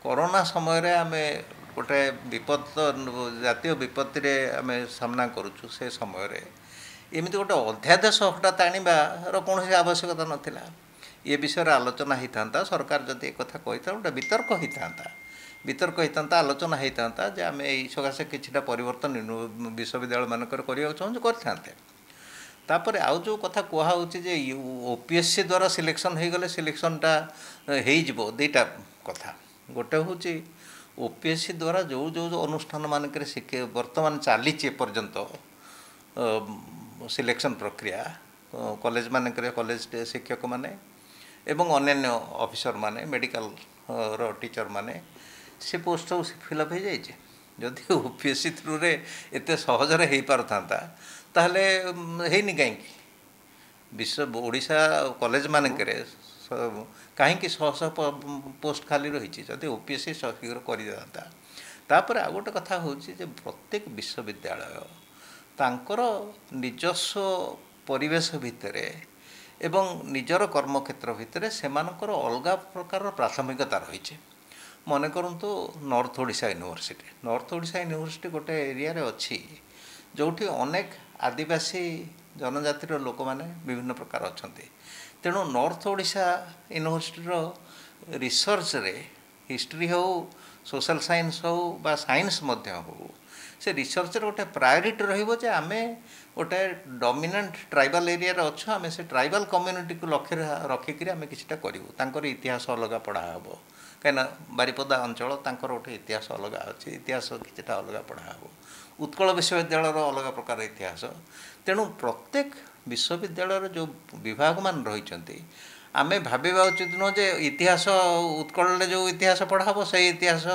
କରୋନା ସମୟରେ ଆମେ ଗୋଟେ ବିପଦ ଜାତୀୟ ବିପତ୍ତିରେ ଆମେ ସାମ୍ନା କରୁଛୁ ସେ ସମୟରେ ଏମିତି ଗୋଟେ ଅଧ୍ୟାଦେଶ ହଠାତ୍ ଆଣିବାର କୌଣସି ଆବଶ୍ୟକତା ନଥିଲା ଏ ବିଷୟରେ ଆଲୋଚନା ହୋଇଥାନ୍ତା ସରକାର ଯଦି ଏ କଥା କହିଥାନ୍ତା ଗୋଟେ ବିତର୍କ ହୋଇଥାନ୍ତା ବିତର୍କ ହୋଇଥାନ୍ତା ଆଲୋଚନା ହୋଇଥାନ୍ତା ଯେ ଆମେ ଏଇ ସକାଶେ କିଛିଟା ପରିବର୍ତ୍ତନ ବିଶ୍ୱବିଦ୍ୟାଳୟମାନଙ୍କରେ କରିବାକୁ ଚାହୁଁଛୁ କରିଥାନ୍ତେ ତାପରେ ଆଉ ଯେଉଁ କଥା କୁହାହେଉଛି ଯେ ଓ ପି ଏସ୍ ସି ଦ୍ୱାରା ସିଲେକ୍ସନ୍ ହୋଇଗଲେ ସିଲେକ୍ସନ୍ଟା ହୋଇଯିବ ଦୁଇଟା କଥା ଗୋଟେ ହେଉଛି ଓ ଓପିଏସ୍ସି ଦ୍ୱାରା ଯେଉଁ ଯେଉଁ ଅନୁଷ୍ଠାନମାନଙ୍କରେ ଶିକ୍ଷା ବର୍ତ୍ତମାନ ଚାଲିଛି ଏପର୍ଯ୍ୟନ୍ତ ସିଲେକ୍ସନ୍ ପ୍ରକ୍ରିୟା କଲେଜମାନଙ୍କରେ କଲେଜ ଶିକ୍ଷକମାନେ ଏବଂ ଅନ୍ୟାନ୍ୟ ଅଫିସରମାନେ ମେଡ଼ିକାଲର ଟିଚରମାନେ ସେ ପୋଷ୍ଟ ସବୁ ଫିଲ୍ଅପ୍ ହୋଇଯାଇଛି ଯଦି ଓ ଓପିଏସ୍ସି ଥ୍ରୁରେ ଏତେ ସହଜରେ ହୋଇପାରୁଥାନ୍ତା ତାହେଲେ ହେଇନି କାହିଁକି ବିଶ୍ୱ ଓଡ଼ିଶା କଲେଜ ମାନଙ୍କରେ କାହିଁକି ଶହ ଶହ ପୋଷ୍ଟ ଖାଲି ରହିଛି ଯଦି ଓ ପି ଏସ୍ ସି ସଫିଗର କରିଦିଅନ୍ତା ତାପରେ ଆଉ ଗୋଟେ କଥା ହେଉଛି ଯେ ପ୍ରତ୍ୟେକ ବିଶ୍ୱବିଦ୍ୟାଳୟ ତାଙ୍କର ନିଜସ୍ୱ ପରିବେଶ ଭିତରେ ଏବଂ ନିଜର କର୍ମକ୍ଷେତ୍ର ଭିତରେ ସେମାନଙ୍କର ଅଲଗା ପ୍ରକାରର ପ୍ରାଥମିକତା ରହିଛି ମନେ କରନ୍ତୁ North Odisha University North Odisha University ଗୋଟେ ଏରିଆରେ ଅଛି ଯେଉଁଠି ଅନେକ ଆଦିବାସୀ ଜନଜାତିର ଲୋକମାନେ ବିଭିନ୍ନ ପ୍ରକାର ଅଛନ୍ତି ତେଣୁ ନର୍ଥ ଓଡ଼ିଶା ୟୁନିଭର୍ସିଟିର ରିସର୍ଚ୍ଚରେ ହିଷ୍ଟ୍ରି ହେଉ ସୋସିଆଲ ସାଇନ୍ସ ହେଉ ବା ସାଇନ୍ସ ମଧ୍ୟ ହେଉ ସେ ରିସର୍ଚ୍ଚରେ ଗୋଟେ ପ୍ରାୟୋରିଟି ରହିବ ଯେ ଆମେ ଗୋଟେ ଡମିନାଣ୍ଟ ଟ୍ରାଇବାଲ ଏରିଆରେ ଅଛୁ ଆମେ ସେ ଟ୍ରାଇବାଲ କମ୍ୟୁନିଟିକୁ ଲକ୍ଷ୍ୟ ରଖିକରି ଆମେ କିଛିଟା କରିବୁ ତାଙ୍କର ଇତିହାସ ଅଲଗା ପଢ଼ା ହେବ କାହିଁକିନା ବାରିପଦା ଅଞ୍ଚଳ ତାଙ୍କର ଗୋଟେ ଇତିହାସ ଅଲଗା ଅଛି ଇତିହାସ କିଛିଟା ଅଲଗା ପଢ଼ା ହେବ ଉତ୍କଳ ବିଶ୍ୱବିଦ୍ୟାଳୟର ଅଲଗା ପ୍ରକାର ଇତିହାସ ତେଣୁ ପ୍ରତ୍ୟେକ ବିଶ୍ୱବିଦ୍ୟାଳୟର ଯେଉଁ ବିଭାଗମାନେ ରହିଛନ୍ତି ଆମେ ଭାବିବା ଉଚିତ ନୁହଁ ଯେ ଇତିହାସ ଉତ୍କଳରେ ଯେଉଁ ଇତିହାସ ପଢ଼ା ହେବ ସେଇ ଇତିହାସ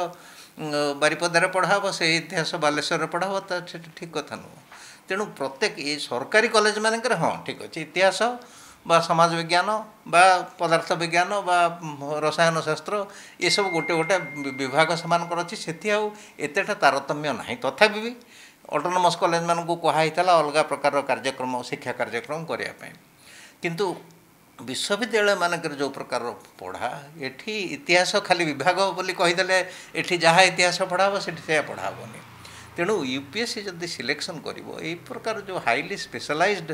ବାରିପଦାରେ ପଢ଼ା ହେବ ସେଇ ଇତିହାସ ବାଲେଶ୍ୱରରେ ପଢ଼ା ହେବ ତା ସେଟା ଠିକ୍ କଥା ନୁହଁ ତେଣୁ ପ୍ରତ୍ୟେକ ଏ ସରକାରୀ କଲେଜମାନଙ୍କରେ ହଁ ଠିକ୍ ଅଛି ଇତିହାସ ବା ସମାଜ ବିଜ୍ଞାନ ବା ପଦାର୍ଥ ବିଜ୍ଞାନ ବା ରସାୟନ ଶାସ୍ତ୍ର ଏସବୁ ଗୋଟେ ଗୋଟେ ବିଭାଗ ସେମାନଙ୍କର ଅଛି ସେଥି ଆଉ ଏତେଟା ତାରତମ୍ୟ ନାହିଁ ତଥାପି ବି ଅଟୋନମସ୍ କଲେଜମାନଙ୍କୁ କୁହାହେଇଥିଲା ଅଲଗା ପ୍ରକାରର କାର୍ଯ୍ୟକ୍ରମ ଶିକ୍ଷା କାର୍ଯ୍ୟକ୍ରମ କରିବା ପାଇଁ କିନ୍ତୁ ବିଶ୍ୱବିଦ୍ୟାଳୟମାନଙ୍କରେ ଯେଉଁ ପ୍ରକାରର ପଢ଼ା ଏଠି ଇତିହାସ ଖାଲି ବିଭାଗ ବୋଲି କହିଦେଲେ ଏଠି ଯାହା ଇତିହାସ ପଢ଼ା ହେବ ସେଠି ସେୟା ପଢ଼ା ହେବନି ତେଣୁ ୟୁ ପି ଏସ୍ ସି ଯଦି ସିଲେକ୍ସନ୍ କରିବ ଏହି ପ୍ରକାର ଯେଉଁ ହାଇଲି ସ୍ପେଶାଲାଇଜ୍ଡ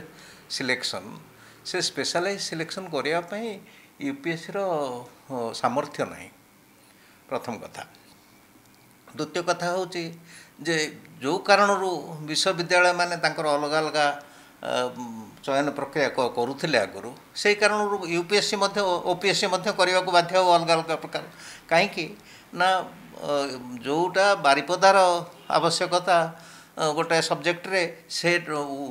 ସିଲେକ୍ସନ୍ ସେ ସ୍ପେଶାଲାଇଜ୍ ସିଲେକ୍ସନ୍ କରିବା ପାଇଁ ୟୁ ପି ଏସ୍ ସିର ସାମର୍ଥ୍ୟ ନାହିଁ ପ୍ରଥମ କଥା ଦ୍ୱିତୀୟ କଥା ହେଉଛି ଯେ ଯେଉଁ କାରଣରୁ ବିଶ୍ୱବିଦ୍ୟାଳୟମାନେ ତାଙ୍କର ଅଲଗା ଅଲଗା ଚୟନ ପ୍ରକ୍ରିୟା କରୁଥିଲେ ଆଗରୁ ସେହି କାରଣରୁ ୟୁ ପି ଏସ୍ ସି ମଧ୍ୟ ଓ ପି ଏସ୍ ସି ମଧ୍ୟ କରିବାକୁ ବାଧ୍ୟ ହେବ ଅଲଗା ଅଲଗା ପ୍ରକାର କାହିଁକି ନା ଯେଉଁଟା ବାରିପଦାର ଆବଶ୍ୟକତା ଗୋଟେ ସବଜେକ୍ଟରେ ସେ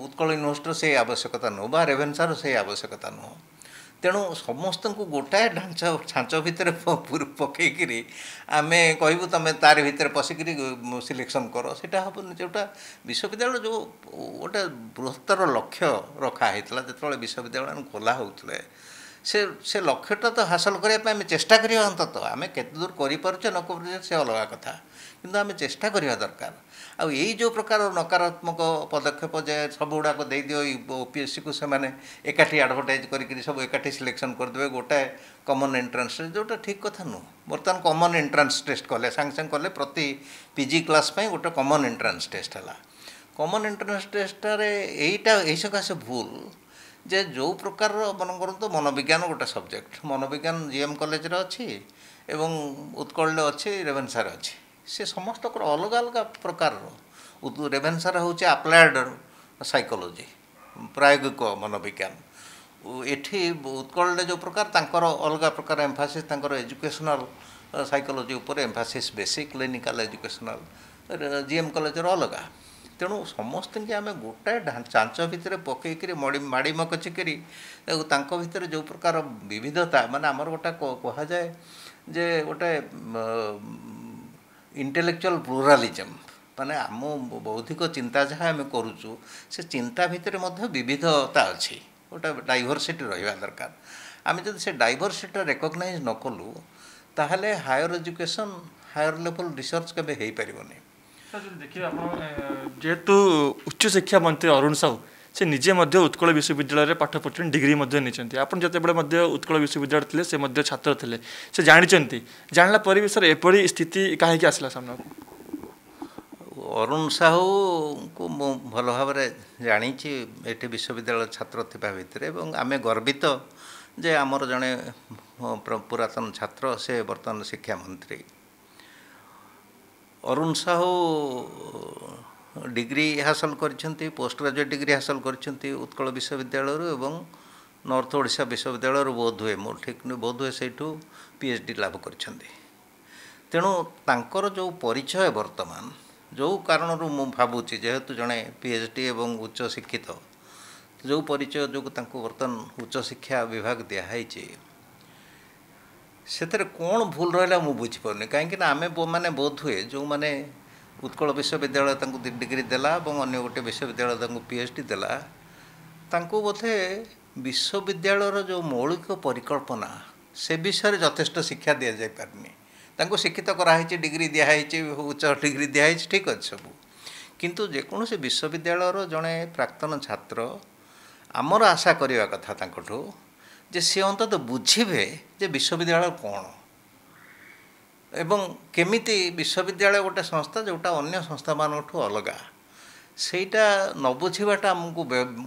ଉତ୍କଳ ୟୁନିଭର୍ସିଟିର ସେହି ଆବଶ୍ୟକତା ନୁହଁ ବା ରେଭେନ୍ସାର ସେହି ଆବଶ୍ୟକତା ନୁହଁ ତେଣୁ ସମସ୍ତଙ୍କୁ ଗୋଟାଏ ଢାଞ୍ଚ ଛାଞ୍ଚ ଭିତରେ ପକାଇକିରି ଆମେ କହିବୁ ତୁମେ ତାରି ଭିତରେ ପଶିକିରି ସିଲେକ୍ସନ୍ କର ସେଇଟା ହେବନି ଯେଉଁଟା ବିଶ୍ୱବିଦ୍ୟାଳୟ ଯେଉଁ ଗୋଟେ ବୃହତ୍ତର ଲକ୍ଷ୍ୟ ରଖା ହେଇଥିଲା ଯେତେବେଳେ ବିଶ୍ୱବିଦ୍ୟାଳୟ ଖୋଲା ହେଉଥିଲେ ସେ ସେ ଲକ୍ଷ୍ୟଟା ତ ହାସଲ କରିବା ପାଇଁ ଆମେ ଚେଷ୍ଟା କରିବା ଅନ୍ତତଃ ଆମେ କେତେ ଦୂର କରିପାରୁଛେ ନ କରୁଛେ ସେ ଅଲଗା କଥା କିନ୍ତୁ ଆମେ ଚେଷ୍ଟା କରିବା ଦରକାର ଆଉ ଏଇ ଯେଉଁ ପ୍ରକାର ନକାରାତ୍ମକ ପଦକ୍ଷେପ ଯେ ସବୁଗୁଡ଼ାକ ଦେଇଦିଅ ଏଇ ଓପିଏସ୍ସିକୁ ସେମାନେ ଏକାଠି ଆଡ଼ଭର୍ଟାଇଜ୍ କରିକିରି ସବୁ ଏକାଠି ସିଲେକ୍ସନ୍ କରିଦେବେ ଗୋଟାଏ କମନ୍ ଏଣ୍ଟ୍ରାନ୍ସ ଟେଷ୍ଟ ଯେଉଁଟା ଠିକ୍ କଥା ନୁହଁ ବର୍ତ୍ତମାନ କମନ୍ ଏଣ୍ଟ୍ରାନ୍ସ ଟେଷ୍ଟ କଲେ ସାଙ୍ଗେ ସାଙ୍ଗେ କଲେ ପ୍ରତି ପିଜି କ୍ଲାସ୍ ପାଇଁ ଗୋଟେ କମନ୍ ଏଣ୍ଟ୍ରାନ୍ସ ଟେଷ୍ଟ ହେଲା କମନ୍ ଏଣ୍ଟ୍ରାନ୍ସ ଟେଷ୍ଟରେ ଏଇଟା ଏହି ସକାଶେ ଭୁଲ ଯେ ଯେଉଁ ପ୍ରକାରର ମନେ କରନ୍ତୁ ମନୋବିଜ୍ଞାନ ଗୋଟେ ସବଜେକ୍ଟ ମନୋବିଜ୍ଞାନ ଜି ଏମ୍ କଲେଜରେ ଅଛି ଏବଂ ଉତ୍କଳରେ ଅଛି ରେଭେନ୍ସାରେ ଅଛି ସେ ସମସ୍ତଙ୍କର ଅଲଗା ଅଲଗା ପ୍ରକାରର ରେଭେନ୍ସାର ହେଉଛି ଆପ୍ଲାଏଡ଼୍ ସାଇକୋଲୋଜି ପ୍ରାୟୋଗିକ ମନୋବିଜ୍ଞାନ ଏଠି ଉତ୍କଳରେ ଯେଉଁ ପ୍ରକାର ତାଙ୍କର ଅଲଗା ପ୍ରକାର ଏମ୍ଫାସିସ୍ ତାଙ୍କର ଏଜୁକେସନାଲ୍ ସାଇକୋଲୋଜି ଉପରେ ଏମ୍ଫାସିସ୍ ବେଶୀ କ୍ଲିନିକାଲ୍ ଏଜୁକେସନାଲ୍ ଏମ୍ କଲେଜର ଅଲଗା ତେଣୁ ସମସ୍ତଙ୍କୁ ଆମେ ଗୋଟାଏ ଚାଞ୍ଚ ଭିତରେ ପକାଇକରି ମାଡ଼ି କରି ତାଙ୍କ ଭିତରେ ଯେଉଁ ପ୍ରକାର ବିବିଧତା ମାନେ ଆମର ଗୋଟେ କୁହାଯାଏ ଯେ ଗୋଟେ ଇଣ୍ଟେଲେକ୍ଚୁଆଲ୍ ପ୍ଲୁରାଲିଜମ୍ ମାନେ ଆମ ବୌଦ୍ଧିକ ଚିନ୍ତା ଯାହା ଆମେ କରୁଛୁ ସେ ଚିନ୍ତା ଭିତରେ ମଧ୍ୟ ବିବିଧତା ଅଛି ଗୋଟେ ଡାଇଭର୍ସିଟି ରହିବା ଦରକାର ଆମେ ଯଦି ସେ ଡାଇଭର୍ସିଟି ରେକଗ୍ନାଇଜ୍ ନ କଲୁ ତାହେଲେ higher education higher level research କେବେ ହେଇପାରିବନି ଦେଖିବେ ଆପଣ ଯେହେତୁ ଉଚ୍ଚଶିକ୍ଷା ମନ୍ତ୍ରୀ ଅରୁଣ ସାହୁ ସେ ନିଜେ ମଧ୍ୟ ଉତ୍କଳ ବିଶ୍ୱବିଦ୍ୟାଳୟରେ ପାଠ ପଢ଼ୁଛନ୍ତି ଡିଗ୍ରୀ ମଧ୍ୟ ନେଇଛନ୍ତି ଆପଣ ଯେତେବେଳେ ମଧ୍ୟ ଉତ୍କଳ ବିଶ୍ୱବିଦ୍ୟାଳୟ ଥିଲେ ସେ ମଧ୍ୟ ଛାତ୍ର ଥିଲେ ସେ ଜାଣିଛନ୍ତି ଜାଣିଲା ପରିବେଶରେ ଏପରି ସ୍ଥିତି କାହିଁକି ଆସିଲା ସାମ୍ନାକୁ ଅରୁଣ ସାହୁଙ୍କୁ ମୁଁ ଭଲ ଭାବରେ ଜାଣିଛି ଏଠି ବିଶ୍ୱବିଦ୍ୟାଳୟ ଛାତ୍ର ଥିବା ଭିତରେ ଏବଂ ଆମେ ଗର୍ବିତ ଯେ ଆମର ଜଣେ ପୁରାତନ ଛାତ୍ର ସେ ବର୍ତ୍ତମାନ ଶିକ୍ଷାମନ୍ତ୍ରୀ ଅରୁଣ ସାହୁ ডিগ্রি ହାସଲ କରିଛନ୍ତି ପୋଷ୍ଟ ଗ୍ରାଜୁଏଟ୍ ଡିଗ୍ରୀ ହାସଲ କରିଛନ୍ତି ଉତ୍କଳ ବିଶ୍ୱବିଦ୍ୟାଳୟରୁ ଏବଂ ନର୍ଥ ଓଡ଼ିଶା ବିଶ୍ୱବିଦ୍ୟାଳୟରୁ ବୋଧହୁଏ ମୋର ଠିକ୍ ନୁହେଁ ବୋଧହୁଏ ସେଇଠୁ ପି ଏଚ୍ ଡି ଲାଭ କରିଛନ୍ତି ତେଣୁ ତାଙ୍କର ଯେଉଁ ପରିଚୟ ବର୍ତ୍ତମାନ ଯେଉଁ କାରଣରୁ ମୁଁ ଭାବୁଛି ଯେହେତୁ ଜଣେ ପି ଏଚ୍ ଡି ଏବଂ ଉଚ୍ଚଶିକ୍ଷିତ ଯେଉଁ ପରିଚୟ ଯୋଗୁଁ ତାଙ୍କୁ ବର୍ତ୍ତମାନ ଉଚ୍ଚଶିକ୍ଷା ବିଭାଗ ଦିଆହେଇଛି ସେଥିରେ କ'ଣ ଭୁଲ ରହିଲା ମୁଁ ବୁଝିପାରୁନି କାହିଁକିନା ଆମେ ମାନେ ବୋଧ ହୁଏ ଯେଉଁମାନେ ଉତ୍କଳ ବିଶ୍ୱବିଦ୍ୟାଳୟ ତାଙ୍କୁ ଡିଗ୍ରୀ ଦେଲା ଏବଂ ଅନ୍ୟ ଗୋଟିଏ ବିଶ୍ୱବିଦ୍ୟାଳୟ ତାଙ୍କୁ ପି ଏଚ୍ ଡି ଦେଲା ତାଙ୍କୁ ବୋଧେ ବିଶ୍ୱବିଦ୍ୟାଳୟର ଯେଉଁ ମୌଳିକ ପରିକଳ୍ପନା ସେ ବିଷୟରେ ଯଥେଷ୍ଟ ଶିକ୍ଷା ଦିଆଯାଇପାରିନି ତାଙ୍କୁ ଶିକ୍ଷିତ କରାହେଇଛି ଡିଗ୍ରୀ ଦିଆହେଇଛି ଉଚ୍ଚ ଡିଗ୍ରୀ ଦିଆହେଇଛି ଠିକ୍ ଅଛି ସବୁ କିନ୍ତୁ ଯେକୌଣସି ବିଶ୍ୱବିଦ୍ୟାଳୟର ଜଣେ ପ୍ରାକ୍ତନ ଛାତ୍ର ଆମର ଆଶା କରିବା କଥା ତାଙ୍କଠୁ ଯେ ସେ ଅନ୍ତତଃ ବୁଝିବେ ଯେ ବିଶ୍ୱବିଦ୍ୟାଳୟ କ'ଣ केिति विश्वविद्यालय गोटे संस्था अन्य संस्था मु अलगा सहीटा नबुझिटा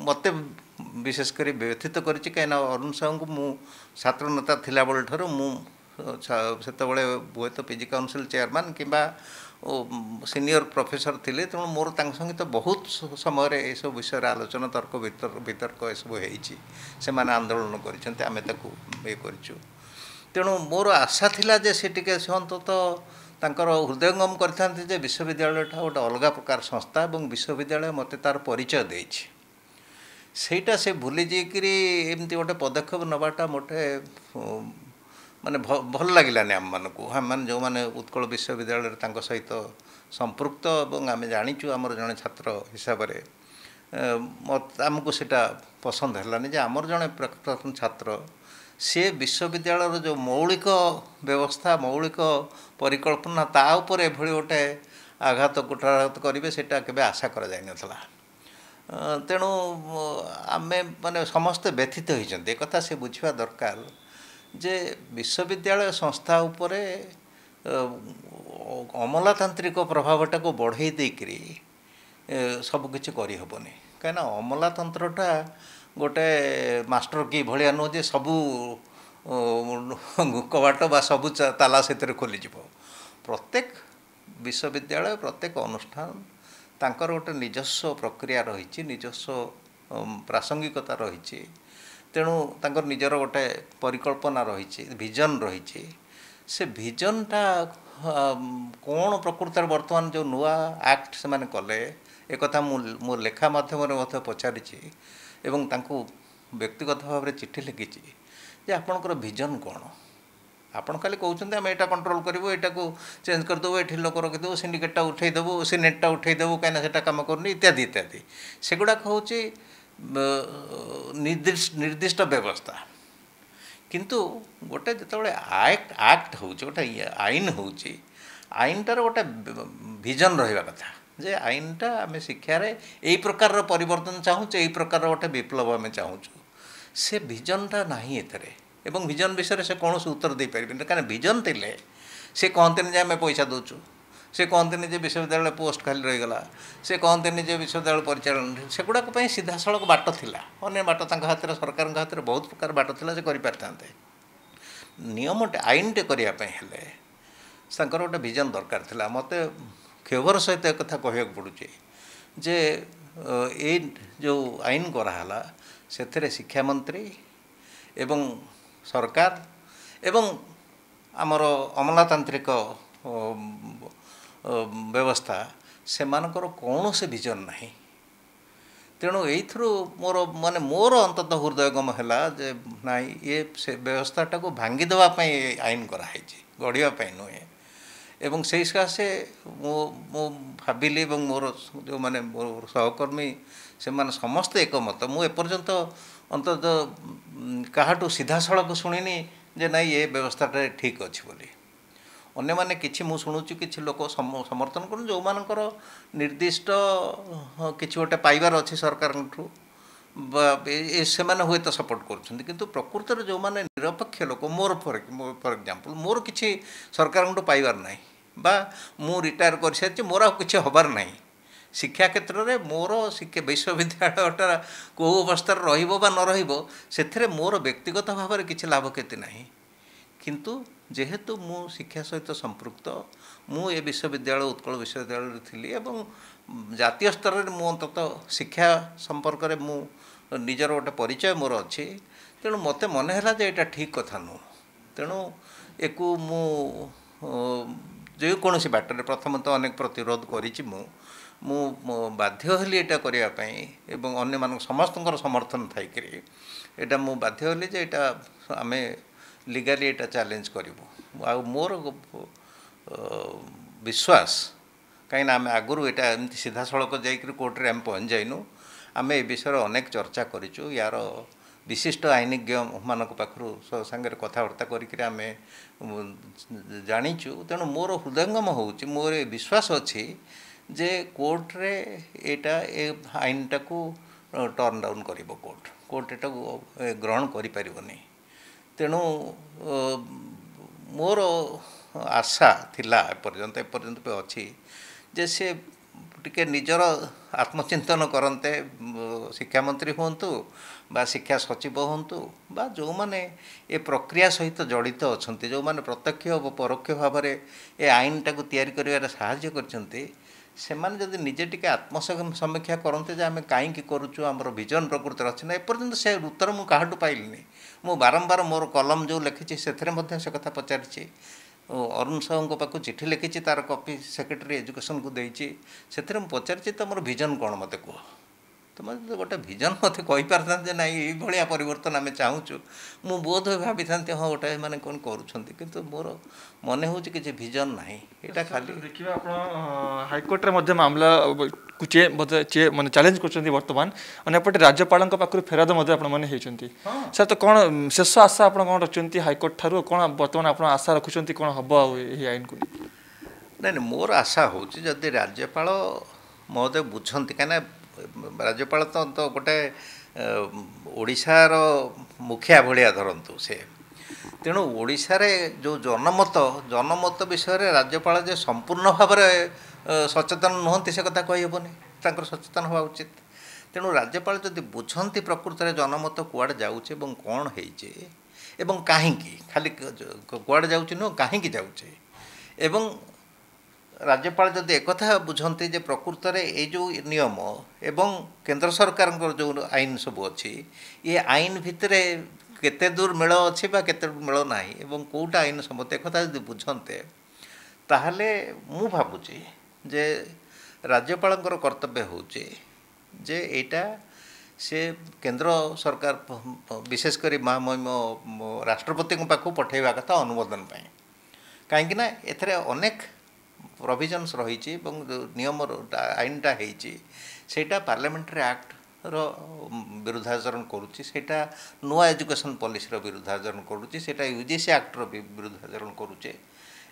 मते विशेष गरी व्यतीत गरि अरुण साहु म छेता ठाला बेला ठु मतलब है तो पिजि काउन्सिल चेयरमैन कम्बा सिनियर प्रफेसर थिएँ त सँगै त बहुत समयर सब विषय आलोचना तर्कर्क एसबु है आन्दोलन गरिचु ତେଣୁ ମୋର ଆଶା ଥିଲା ଯେ ସେ ଟିକିଏ ସେ ଅନ୍ତତଃ ତାଙ୍କର ହୃଦୟଙ୍ଗମ କରିଥାନ୍ତି ଯେ ବିଶ୍ୱବିଦ୍ୟାଳୟଟା ଗୋଟେ ଅଲଗା ପ୍ରକାର ସଂସ୍ଥା ଏବଂ ବିଶ୍ୱବିଦ୍ୟାଳୟ ମୋତେ ତା'ର ପରିଚୟ ଦେଇଛି ସେଇଟା ସେ ଭୁଲି ଯାଇକିରି ଏମିତି ଗୋଟେ ପଦକ୍ଷେପ ନେବାଟା ମୋତେ ମାନେ ଭଲ ଲାଗିଲାନି ଆମମାନଙ୍କୁ ଆମମାନେ ଯେଉଁମାନେ ଉତ୍କଳ ବିଶ୍ୱବିଦ୍ୟାଳୟରେ ତାଙ୍କ ସହିତ ସମ୍ପୃକ୍ତ ଏବଂ ଆମେ ଜାଣିଛୁ ଆମର ଜଣେ ଛାତ୍ର ହିସାବରେ ଆମକୁ ସେଇଟା ପସନ୍ଦ ହେଲାନି ଯେ ଆମର ଜଣେ ପ୍ରଥମ ଛାତ୍ର ସିଏ ବିଶ୍ୱବିଦ୍ୟାଳୟର ଯେଉଁ ମୌଳିକ ବ୍ୟବସ୍ଥା ମୌଳିକ ପରିକଳ୍ପନା ତା ଉପରେ ଏଭଳି ଗୋଟେ ଆଘାତ କୁଠାରଘାତ କରିବେ ସେଇଟା କେବେ ଆଶା କରାଯାଇନଥିଲା ତେଣୁ ଆମେ ମାନେ ସମସ୍ତେ ବ୍ୟଥିତ ହୋଇଛନ୍ତି ଏକଥା ସେ ବୁଝିବା ଦରକାର ଯେ ବିଶ୍ୱବିଦ୍ୟାଳୟ ସଂସ୍ଥା ଉପରେ ଅମଲାତାନ୍ତ୍ରିକ ପ୍ରଭାବଟାକୁ ବଢ଼େଇ ଦେଇକରି ସବୁକିଛି କରିହେବନି କାହିଁକିନା ଅମଲାତନ୍ତ୍ରଟା ଗୋଟେ ମାଷ୍ଟର କି ଭଳିଆ ନୁହଁ ଯେ ସବୁ କବାଟ ବା ସବୁ ତାଲା ସେଥିରେ ଖୋଲିଯିବ ପ୍ରତ୍ୟେକ ବିଶ୍ୱବିଦ୍ୟାଳୟ ପ୍ରତ୍ୟେକ ଅନୁଷ୍ଠାନ ତାଙ୍କର ଗୋଟେ ନିଜସ୍ୱ ପ୍ରକ୍ରିୟା ରହିଛି ନିଜସ୍ୱ ପ୍ରାସଙ୍ଗିକତା ରହିଛି ତେଣୁ ତାଙ୍କର ନିଜର ଗୋଟେ ପରିକଳ୍ପନା ରହିଛି ଭିଜନ୍ ରହିଛି ସେ ଭିଜନଟା କ'ଣ ପ୍ରକୃତରେ ବର୍ତ୍ତମାନ ଯେଉଁ ନୂଆ ଆକ୍ଟ ସେମାନେ କଲେ ଏକଥା ମୁଁ ମୋ ଲେଖା ମାଧ୍ୟମରେ ମଧ୍ୟ ପଚାରିଛି ଏବଂ ତାଙ୍କୁ ବ୍ୟକ୍ତିଗତ ଭାବରେ ଚିଠି ଲେଖିଛି ଯେ ଆପଣଙ୍କର ଭିଜନ୍ କ'ଣ ଆପଣ ଖାଲି କହୁଛନ୍ତି ଆମେ ଏଇଟା କଣ୍ଟ୍ରୋଲ କରିବୁ ଏଇଟାକୁ ଚେଞ୍ଜ କରିଦେବୁ ଏଠି ଲୋକ ରଖିଦେବୁ ସିଣ୍ଡିକେଟ୍ଟା ଉଠେଇଦେବୁ ସେ ନେଟ୍ଟା ଉଠେଇଦେବୁ କାହିଁକିନା ସେଇଟା କାମ କରୁନି ଇତ୍ୟାଦି ଇତ୍ୟାଦି ସେଗୁଡ଼ାକ ହେଉଛି ନିର୍ଦ୍ଦିଷ୍ଟ ବ୍ୟବସ୍ଥା କିନ୍ତୁ ଗୋଟେ ଯେତେବେଳେ ଆକ୍ଟ ଆକ୍ଟ ହେଉଛି ଗୋଟେ ଆଇନ ହେଉଛି ଆଇନଟାର ଗୋଟେ ଭିଜନ୍ ରହିବା କଥା ଯେ ଆଇନଟା ଆମେ ଶିକ୍ଷାରେ ଏଇ ପ୍ରକାରର ପରିବର୍ତ୍ତନ ଚାହୁଁଛୁ ଏଇ ପ୍ରକାରର ଗୋଟେ ବିପ୍ଳବ ଆମେ ଚାହୁଁଛୁ ସେ ଭିଜନଟା ନାହିଁ ଏଥିରେ ଏବଂ ଭିଜନ ବିଷୟରେ ସେ କୌଣସି ଉତ୍ତର ଦେଇପାରିବେନି କାରଣ ଭିଜନ ଥିଲେ ସେ କହନ୍ତିନି ଯେ ଆମେ ପଇସା ଦେଉଛୁ ସେ କହନ୍ତିନି ଯେ ବିଶ୍ୱବିଦ୍ୟାଳୟ ପୋଷ୍ଟ ଖାଲି ରହିଗଲା ସେ କହନ୍ତିନି ଯେ ବିଶ୍ୱବିଦ୍ୟାଳୟ ପରିଚାଳନା ସେଗୁଡ଼ାକ ପାଇଁ ସିଧାସଳଖ ବାଟ ଥିଲା ଅନ୍ୟ ବାଟ ତାଙ୍କ ହାତରେ ସରକାରଙ୍କ ହାତରେ ବହୁତ ପ୍ରକାର ବାଟ ଥିଲା ସେ କରିପାରିଥାନ୍ତେ ନିୟମଟେ ଆଇନଟେ କରିବା ପାଇଁ ହେଲେ ତାଙ୍କର ଗୋଟେ ଭିଜନ ଦରକାର ଥିଲା ମୋତେ ଫେଭର ସହିତ କଥା କହିବାକୁ ପଡ଼ୁଛି ଯେ ଏଇ ଯେଉଁ ଆଇନ କରାହେଲା ସେଥିରେ ଶିକ୍ଷାମନ୍ତ୍ରୀ ଏବଂ ସରକାର ଏବଂ ଆମର ଅମଲାତାନ୍ତ୍ରିକ ବ୍ୟବସ୍ଥା ସେମାନଙ୍କର କୌଣସି ଭିଜନ ନାହିଁ ତେଣୁ ଏଇଥିରୁ ମୋର ମାନେ ମୋର ଅନ୍ତତଃ ହୃଦୟଙ୍ଗମ ହେଲା ଯେ ନାହିଁ ଇଏ ସେ ବ୍ୟବସ୍ଥାଟାକୁ ଭାଙ୍ଗିଦେବା ପାଇଁ ଏ ଆଇନ କରାହେଇଛି ଗଢ଼ିବା ପାଇଁ ନୁହେଁ ଏବଂ ସେଇ ସକାଶେ ମୁଁ ମୁଁ ଭାବିଲି ଏବଂ ମୋର ଯେଉଁମାନେ ମୋର ସହକର୍ମୀ ସେମାନେ ସମସ୍ତେ ଏକମତ ମୁଁ ଏପର୍ଯ୍ୟନ୍ତ ଅନ୍ତତଃ କାହାଠୁ ସିଧାସଳଖ ଶୁଣିନି ଯେ ନାଇଁ ଏ ବ୍ୟବସ୍ଥାଟା ଠିକ୍ ଅଛି ବୋଲି ଅନ୍ୟମାନେ କିଛି ମୁଁ ଶୁଣୁଛି କିଛି ଲୋକ ସମର୍ଥନ କରୁଛନ୍ତି ଯେଉଁମାନଙ୍କର ନିର୍ଦ୍ଦିଷ୍ଟ କିଛି ଗୋଟେ ପାଇବାର ଅଛି ସରକାରଙ୍କଠୁ ବା ସେମାନେ ହୁଏତ ସପୋର୍ଟ କରୁଛନ୍ତି କିନ୍ତୁ ପ୍ରକୃତରେ ଯେଉଁମାନେ ନିରପେକ୍ଷ ଲୋକ ମୋର ଫର ଫର ଏକ୍ଜାମ୍ପଲ୍ ମୋର କିଛି ସରକାରଙ୍କଠୁ ପାଇବାର ନାହିଁ ବା ମୁଁ ରିଟାୟାର କରିସାରିଛି ମୋର ଆଉ କିଛି ହେବାର ନାହିଁ ଶିକ୍ଷା କ୍ଷେତ୍ରରେ ମୋର ଶିକ୍ଷା ବିଶ୍ୱବିଦ୍ୟାଳୟଟା କେଉଁ ଅବସ୍ଥାରେ ରହିବ ବା ନ ରହିବ ସେଥିରେ ମୋର ବ୍ୟକ୍ତିଗତ ଭାବରେ କିଛି ଲାଭ କ୍ଷତି ନାହିଁ କିନ୍ତୁ ଯେହେତୁ ମୁଁ ଶିକ୍ଷା ସହିତ ସମ୍ପୃକ୍ତ ମୁଁ ଏ ବିଶ୍ୱବିଦ୍ୟାଳୟ ଉତ୍କଳ ବିଶ୍ୱବିଦ୍ୟାଳୟରେ ଥିଲି ଏବଂ ଜାତୀୟ ସ୍ତରରେ ମୁଁ ଅନ୍ତତଃ ଶିକ୍ଷା ସମ୍ପର୍କରେ ମୁଁ ନିଜର ଗୋଟେ ପରିଚୟ ମୋର ଅଛି ତେଣୁ ମୋତେ ମନେ ହେଲା ଯେ ଏଇଟା ଠିକ୍ କଥା ନୁହଁ ତେଣୁ ଏକୁ ମୁଁ ଯେକୌଣସି ବାଟରେ ପ୍ରଥମତଃ ଅନେକ ପ୍ରତିରୋଧ କରିଛି ମୁଁ ମୁଁ ବାଧ୍ୟ ହେଲି ଏଇଟା କରିବା ପାଇଁ ଏବଂ ଅନ୍ୟମାନଙ୍କ ସମସ୍ତଙ୍କର ସମର୍ଥନ ଥାଇକରି ଏଇଟା ମୁଁ ବାଧ୍ୟ ହେଲି ଯେ ଏଇଟା ଆମେ ଲିଗାଲି ଏଇଟା ଚ୍ୟାଲେଞ୍ଜ କରିବୁ ଆଉ ମୋର ବିଶ୍ୱାସ କାହିଁକିନା ଆମେ ଆଗରୁ ଏଇଟା ଏମିତି ସିଧାସଳଖ ଯାଇକରି କୋର୍ଟରେ ଆମେ ପହଞ୍ଚି ଯାଇନୁ ଆମେ ଏ ବିଷୟରେ ଅନେକ ଚର୍ଚ୍ଚା କରିଛୁ ୟାର ବିଶିଷ୍ଟ ଆଇନଜ୍ଞମାନଙ୍କ ପାଖରୁ ସାଙ୍ଗରେ କଥାବାର୍ତ୍ତା କରିକିରି ଆମେ ଜାଣିଛୁ ତେଣୁ ମୋର ହୃଦୟଙ୍ଗମ ହେଉଛି ମୋର ବିଶ୍ୱାସ ଅଛି ଯେ କୋର୍ଟରେ ଏଇଟା ଏ ଆଇନଟାକୁ ଟର୍ଣ୍ଣ ଡାଉନ୍ କରିବ କୋର୍ଟ କୋର୍ଟ ଏଇଟାକୁ ଗ୍ରହଣ କରିପାରିବନି ତେଣୁ ମୋର ଆଶା ଥିଲା ଏପର୍ଯ୍ୟନ୍ତ ଏପର୍ଯ୍ୟନ୍ତ ବି ଅଛି ଯେ ସେ ଟିକେ ନିଜର ଆତ୍ମଚିନ୍ତନ କରନ୍ତେ ଶିକ୍ଷାମନ୍ତ୍ରୀ ହୁଅନ୍ତୁ ବା ଶିକ୍ଷା ସଚିବ ହୁଅନ୍ତୁ ବା ଯେଉଁମାନେ ଏ ପ୍ରକ୍ରିୟା ସହିତ ଜଡ଼ିତ ଅଛନ୍ତି ଯେଉଁମାନେ ପ୍ରତ୍ୟକ୍ଷ ଓ ପରୋକ୍ଷ ଭାବରେ ଏ ଆଇନଟାକୁ ତିଆରି କରିବାରେ ସାହାଯ୍ୟ କରିଛନ୍ତି ସେମାନେ ଯଦି ନିଜେ ଟିକେ ସମୀକ୍ଷା କରନ୍ତେ ଯେ ଆମେ କାହିଁକି କରୁଛୁ ଆମର ଭିଜନ ପ୍ରକୃତିରେ ଅଛି ନା ଏପର୍ଯ୍ୟନ୍ତ ସେ ଉତ୍ତର ମୁଁ କାହାଠୁ ପାଇଲିନି ମୁଁ ବାରମ୍ବାର ମୋର କଲମ ଯେଉଁ ଲେଖିଛି ସେଥିରେ ମଧ୍ୟ ସେ କଥା ପଚାରିଛି ଅରୁଣ ସାହୁଙ୍କ ପାଖକୁ ଚିଠି ଲେଖିଛି ତା'ର କପି ସେକ୍ରେଟେରୀ ଏଜୁକେସନ୍କୁ ଦେଇଛି ସେଥିରେ ମୁଁ ପଚାରିଛି ତୁମର ଭିଜନ୍ କ'ଣ ମୋତେ କୁହ ତୁମେ ଯଦି ଗୋଟେ ଭିଜନ୍ ମୋତେ କହିପାରିଥାନ୍ତି ଯେ ନାଇଁ ଏଇଭଳିଆ ପରିବର୍ତ୍ତନ ଆମେ ଚାହୁଁଛୁ ମୁଁ ବୋଧ ଭାବିଥାନ୍ତି ହଁ ଗୋଟେ ଏମାନେ କ'ଣ କରୁଛନ୍ତି କିନ୍ତୁ ମୋର ମନେ ହେଉଛି କିଛି ଭିଜନ୍ ନାହିଁ ଏଇଟା ଖାଲି ଦେଖିବା ଆପଣ ହାଇକୋର୍ଟରେ ମଧ୍ୟ ମାମଲାକୁ ଚେ ଚେ ମାନେ ଚ୍ୟାଲେଞ୍ଜ କରୁଛନ୍ତି ବର୍ତ୍ତମାନ ଅନ୍ୟପଟେ ରାଜ୍ୟପାଳଙ୍କ ପାଖରୁ ଫେରାଦ ମଧ୍ୟ ଆପଣମାନେ ହେଇଛନ୍ତି ସାର୍ ତ କ'ଣ ଶେଷ ଆଶା ଆପଣ କ'ଣ ରଖିଛନ୍ତି ହାଇକୋର୍ଟ ଠାରୁ କ'ଣ ବର୍ତ୍ତମାନ ଆପଣ ଆଶା ରଖୁଛନ୍ତି କ'ଣ ହେବ ଆଉ ଏହି ଆଇନକୁ ନାଇଁ ନାଇଁ ମୋର ଆଶା ହେଉଛି ଯଦି ରାଜ୍ୟପାଳ ମହୋଦୟ ବୁଝନ୍ତି କାହିଁକିନା ରାଜ୍ୟପାଳ ତ ତ ଗୋଟେ ଓଡ଼ିଶାର ମୁଖିଆ ଭଳିଆ ଧରନ୍ତୁ ସେ ତେଣୁ ଓଡ଼ିଶାରେ ଯେଉଁ ଜନମତ ଜନମତ ବିଷୟରେ ରାଜ୍ୟପାଳ ଯେ ସମ୍ପୂର୍ଣ୍ଣ ଭାବରେ ସଚେତନ ନୁହନ୍ତି ସେ କଥା କହିହେବନି ତାଙ୍କର ସଚେତନ ହେବା ଉଚିତ ତେଣୁ ରାଜ୍ୟପାଳ ଯଦି ବୁଝନ୍ତି ପ୍ରକୃତରେ ଜନମତ କୁଆଡ଼େ ଯାଉଛି ଏବଂ କ'ଣ ହେଇଛି ଏବଂ କାହିଁକି ଖାଲି କୁଆଡ଼େ ଯାଉଛି ନୁହଁ କାହିଁକି ଯାଉଛି ଏବଂ ରାଜ୍ୟପାଳ ଯଦି ଏକଥା ବୁଝନ୍ତି ଯେ ପ୍ରକୃତରେ ଏଇ ଯେଉଁ ନିୟମ ଏବଂ କେନ୍ଦ୍ର ସରକାରଙ୍କର ଯେଉଁ ଆଇନ ସବୁ ଅଛି ଏ ଆଇନ ଭିତରେ କେତେ ଦୂର ମେଳ ଅଛି ବା କେତେ ଦୂର ମେଳ ନାହିଁ ଏବଂ କେଉଁଟା ଆଇନ ସମ୍ମତ ଏକଥା ଯଦି ବୁଝନ୍ତେ ତାହେଲେ ମୁଁ ଭାବୁଛି ଯେ ରାଜ୍ୟପାଳଙ୍କର କର୍ତ୍ତବ୍ୟ ହେଉଛି ଯେ ଏଇଟା ସେ କେନ୍ଦ୍ର ସରକାର ବିଶେଷ କରି ମହାମହିମ ରାଷ୍ଟ୍ରପତିଙ୍କ ପାଖକୁ ପଠାଇବା କଥା ଅନୁମୋଦନ ପାଇଁ କାହିଁକିନା ଏଥିରେ ଅନେକ প্রভিজনস রয়েছে এবং নিয়ম আইনটা হয়েছে সেটা পার্লামেন্টারি আক্টর বিরুদ্ধাচরণ করুছি সেটা নূয়া এজুকেশন পলিসির বিরুদ্ধাচরণ করুছি সেটা ইউজিসি আক্টর বিরুদ্ধাচরণ করুছে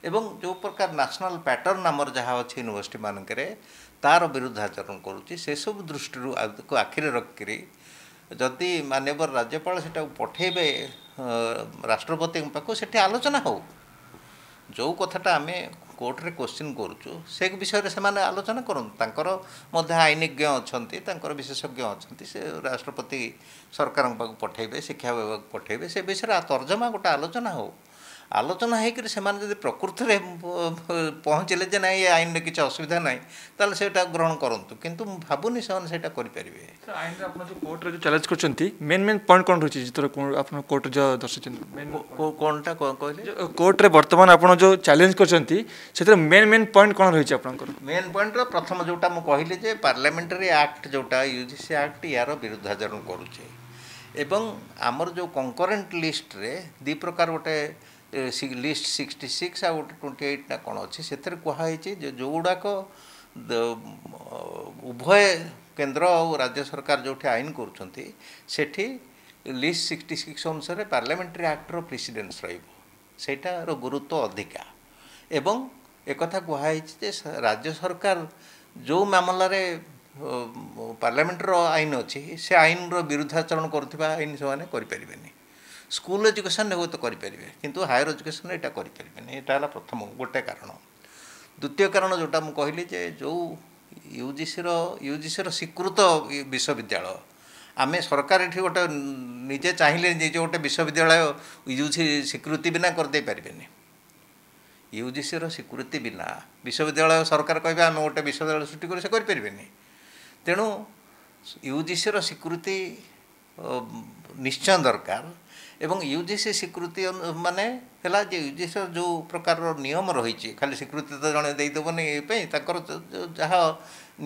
এবং যে প্রকার ন্যাশনাল প্যাটর্ন আমার যা অছে ইউনিভার্সিটি মানকরে তার বিরুদ্ধাচরণ করুছি সেসব দৃষ্টির আখিরে রক্ষি যদি ମାନ୍ୟବର রাজ্যপাল সেটা ପଠାଇବେ রাষ্ট্রপতি ପାଖକୁ ସେଠି আলোচনা ହେଉ যে কথাটা আমি କୋର୍ଟରେ କୋଶ୍ଚିନ୍ କରୁଛୁ ସେ ବିଷୟରେ ସେମାନେ ଆଲୋଚନା କରନ୍ତୁ ତାଙ୍କର ମଧ୍ୟ ଆଇନଜ୍ଞ ଅଛନ୍ତି ତାଙ୍କର ବିଶେଷଜ୍ଞ ଅଛନ୍ତି ସେ ରାଷ୍ଟ୍ରପତି ସରକାରଙ୍କ ପାଖକୁ ପଠାଇବେ ଶିକ୍ଷା ବିଭାଗକୁ ପଠାଇବେ ସେ ବିଷୟରେ ତର୍ଜମା ଗୋଟେ ଆଲୋଚନା ହେଉ ଆଲୋଚନା ହେଇକରି ସେମାନେ ଯଦି ପ୍ରକୃତିରେ ପହଞ୍ଚିଲେ ଯେ ନାଇଁ ଏ ଆଇନରେ କିଛି ଅସୁବିଧା ନାହିଁ ତାହେଲେ ସେଇଟା ଗ୍ରହଣ କରନ୍ତୁ କିନ୍ତୁ ମୁଁ ଭାବୁନି ସେମାନେ ସେଇଟା କରିପାରିବେ ଆଇନରେ ଆପଣ ଯେଉଁ କୋର୍ଟରେ ଯେଉଁ ଚ୍ୟାଲେଞ୍ଜ କରୁଛନ୍ତି ମେନ୍ ମେନ୍ ପଏଣ୍ଟ କ'ଣ ରହିଛି ଯେତେବେଳେ ଆପଣ କୋର୍ଟରେ ଯେଉଁ ଦର୍ଶାଇଛନ୍ତି କ'ଣଟା କ'ଣ କହିଲେ କୋର୍ଟରେ ବର୍ତ୍ତମାନ ଆପଣ ଯେଉଁ ଚ୍ୟାଲେଞ୍ଜ କରିଛନ୍ତି ସେଥିରେ ମେନ୍ ମେନ୍ ପଏଣ୍ଟ କ'ଣ ରହିଛି ଆପଣଙ୍କର ମେନ୍ ପଏଣ୍ଟର ପ୍ରଥମ ଯେଉଁଟା ମୁଁ କହିଲି ଯେ ପାର୍ଲାମେଣ୍ଟାରୀ ଆକ୍ଟ ଯେଉଁଟା ୟୁ ଜି ସି ଆକ୍ଟ ଏହାର ବିରୁଦ୍ଧାଚରଣ କରୁଛି ଏବଂ ଆମର ଯେଉଁ କଙ୍କରେଣ୍ଟ ଲିଷ୍ଟରେ ଦୁଇ ପ୍ରକାର ଗୋଟେ ଲିଷ୍ଟ ସିକ୍ସଟି ସିକ୍ସ ଆଉ ଗୋଟେ ଟ୍ୱେଣ୍ଟି ଏଇଟ୍ ନା କ'ଣ ଅଛି ସେଥିରେ କୁହାହେଇଛି ଯେ ଯେଉଁଗୁଡ଼ାକ ଉଭୟ କେନ୍ଦ୍ର ଆଉ ରାଜ୍ୟ ସରକାର ଯେଉଁଠି ଆଇନ କରୁଛନ୍ତି ସେଠି ଲିଷ୍ଟ ସିକ୍ସଟି ସିକ୍ସ ଅନୁସାରେ ପାର୍ଲାମେଣ୍ଟାରୀ ଆକ୍ଟର ପ୍ରେସିଡେନ୍ସ ରହିବ ସେଇଟାର ଗୁରୁତ୍ୱ ଅଧିକା ଏବଂ ଏକଥା କୁହାହେଇଛି ଯେ ରାଜ୍ୟ ସରକାର ଯେଉଁ ମାମଲାରେ ପାର୍ଲାମେଣ୍ଟର ଆଇନ ଅଛି ସେ ଆଇନର ବିରୁଦ୍ଧାଚରଣ କରୁଥିବା ଆଇନ ସେମାନେ କରିପାରିବେନି ସ୍କୁଲ ଏଜୁକେସନ୍ରେ ହୁଏତ କରିପାରିବେ କିନ୍ତୁ ହାୟର ଏଜୁକେସନରେ ଏଇଟା କରିପାରିବେନି ଏଇଟା ହେଲା ପ୍ରଥମ ଗୋଟେ କାରଣ ଦ୍ୱିତୀୟ କାରଣ ଯେଉଁଟା ମୁଁ କହିଲି ଯେ ଯେଉଁ ୟୁ ଜି ସିର ୟୁ ଜି ସିର ସ୍ୱୀକୃତ ବିଶ୍ୱବିଦ୍ୟାଳୟ ଆମେ ସରକାର ଏଠି ଗୋଟେ ନିଜେ ଚାହିଁଲେ ନିଜେ ଗୋଟେ ବିଶ୍ୱବିଦ୍ୟାଳୟ ୟୁ ଜି ସ୍ୱୀକୃତି ବିନା କରିଦେଇ ପାରିବେନି ୟୁ ଜି ସିର ସ୍ୱୀକୃତି ବିନା ବିଶ୍ୱବିଦ୍ୟାଳୟ ସରକାର କହିବେ ଆମେ ଗୋଟେ ବିଶ୍ୱବିଦ୍ୟାଳୟ ସୃଷ୍ଟି କରି ସେ କରିପାରିବେନି ତେଣୁ ୟୁ ଜି ସିର ସ୍ୱୀକୃତି ନିଶ୍ଚୟ ଦରକାର ଏବଂ ୟୁ ଜି ସି ସ୍ୱୀକୃତି ମାନେ ହେଲା ଯେ ୟୁ ଜି ସିର ଯେଉଁ ପ୍ରକାରର ନିୟମ ରହିଛି ଖାଲି ସ୍ୱୀକୃତି ତ ଜଣେ ଦେଇଦେବନି ଏ ପାଇଁ ତାଙ୍କର ଯାହା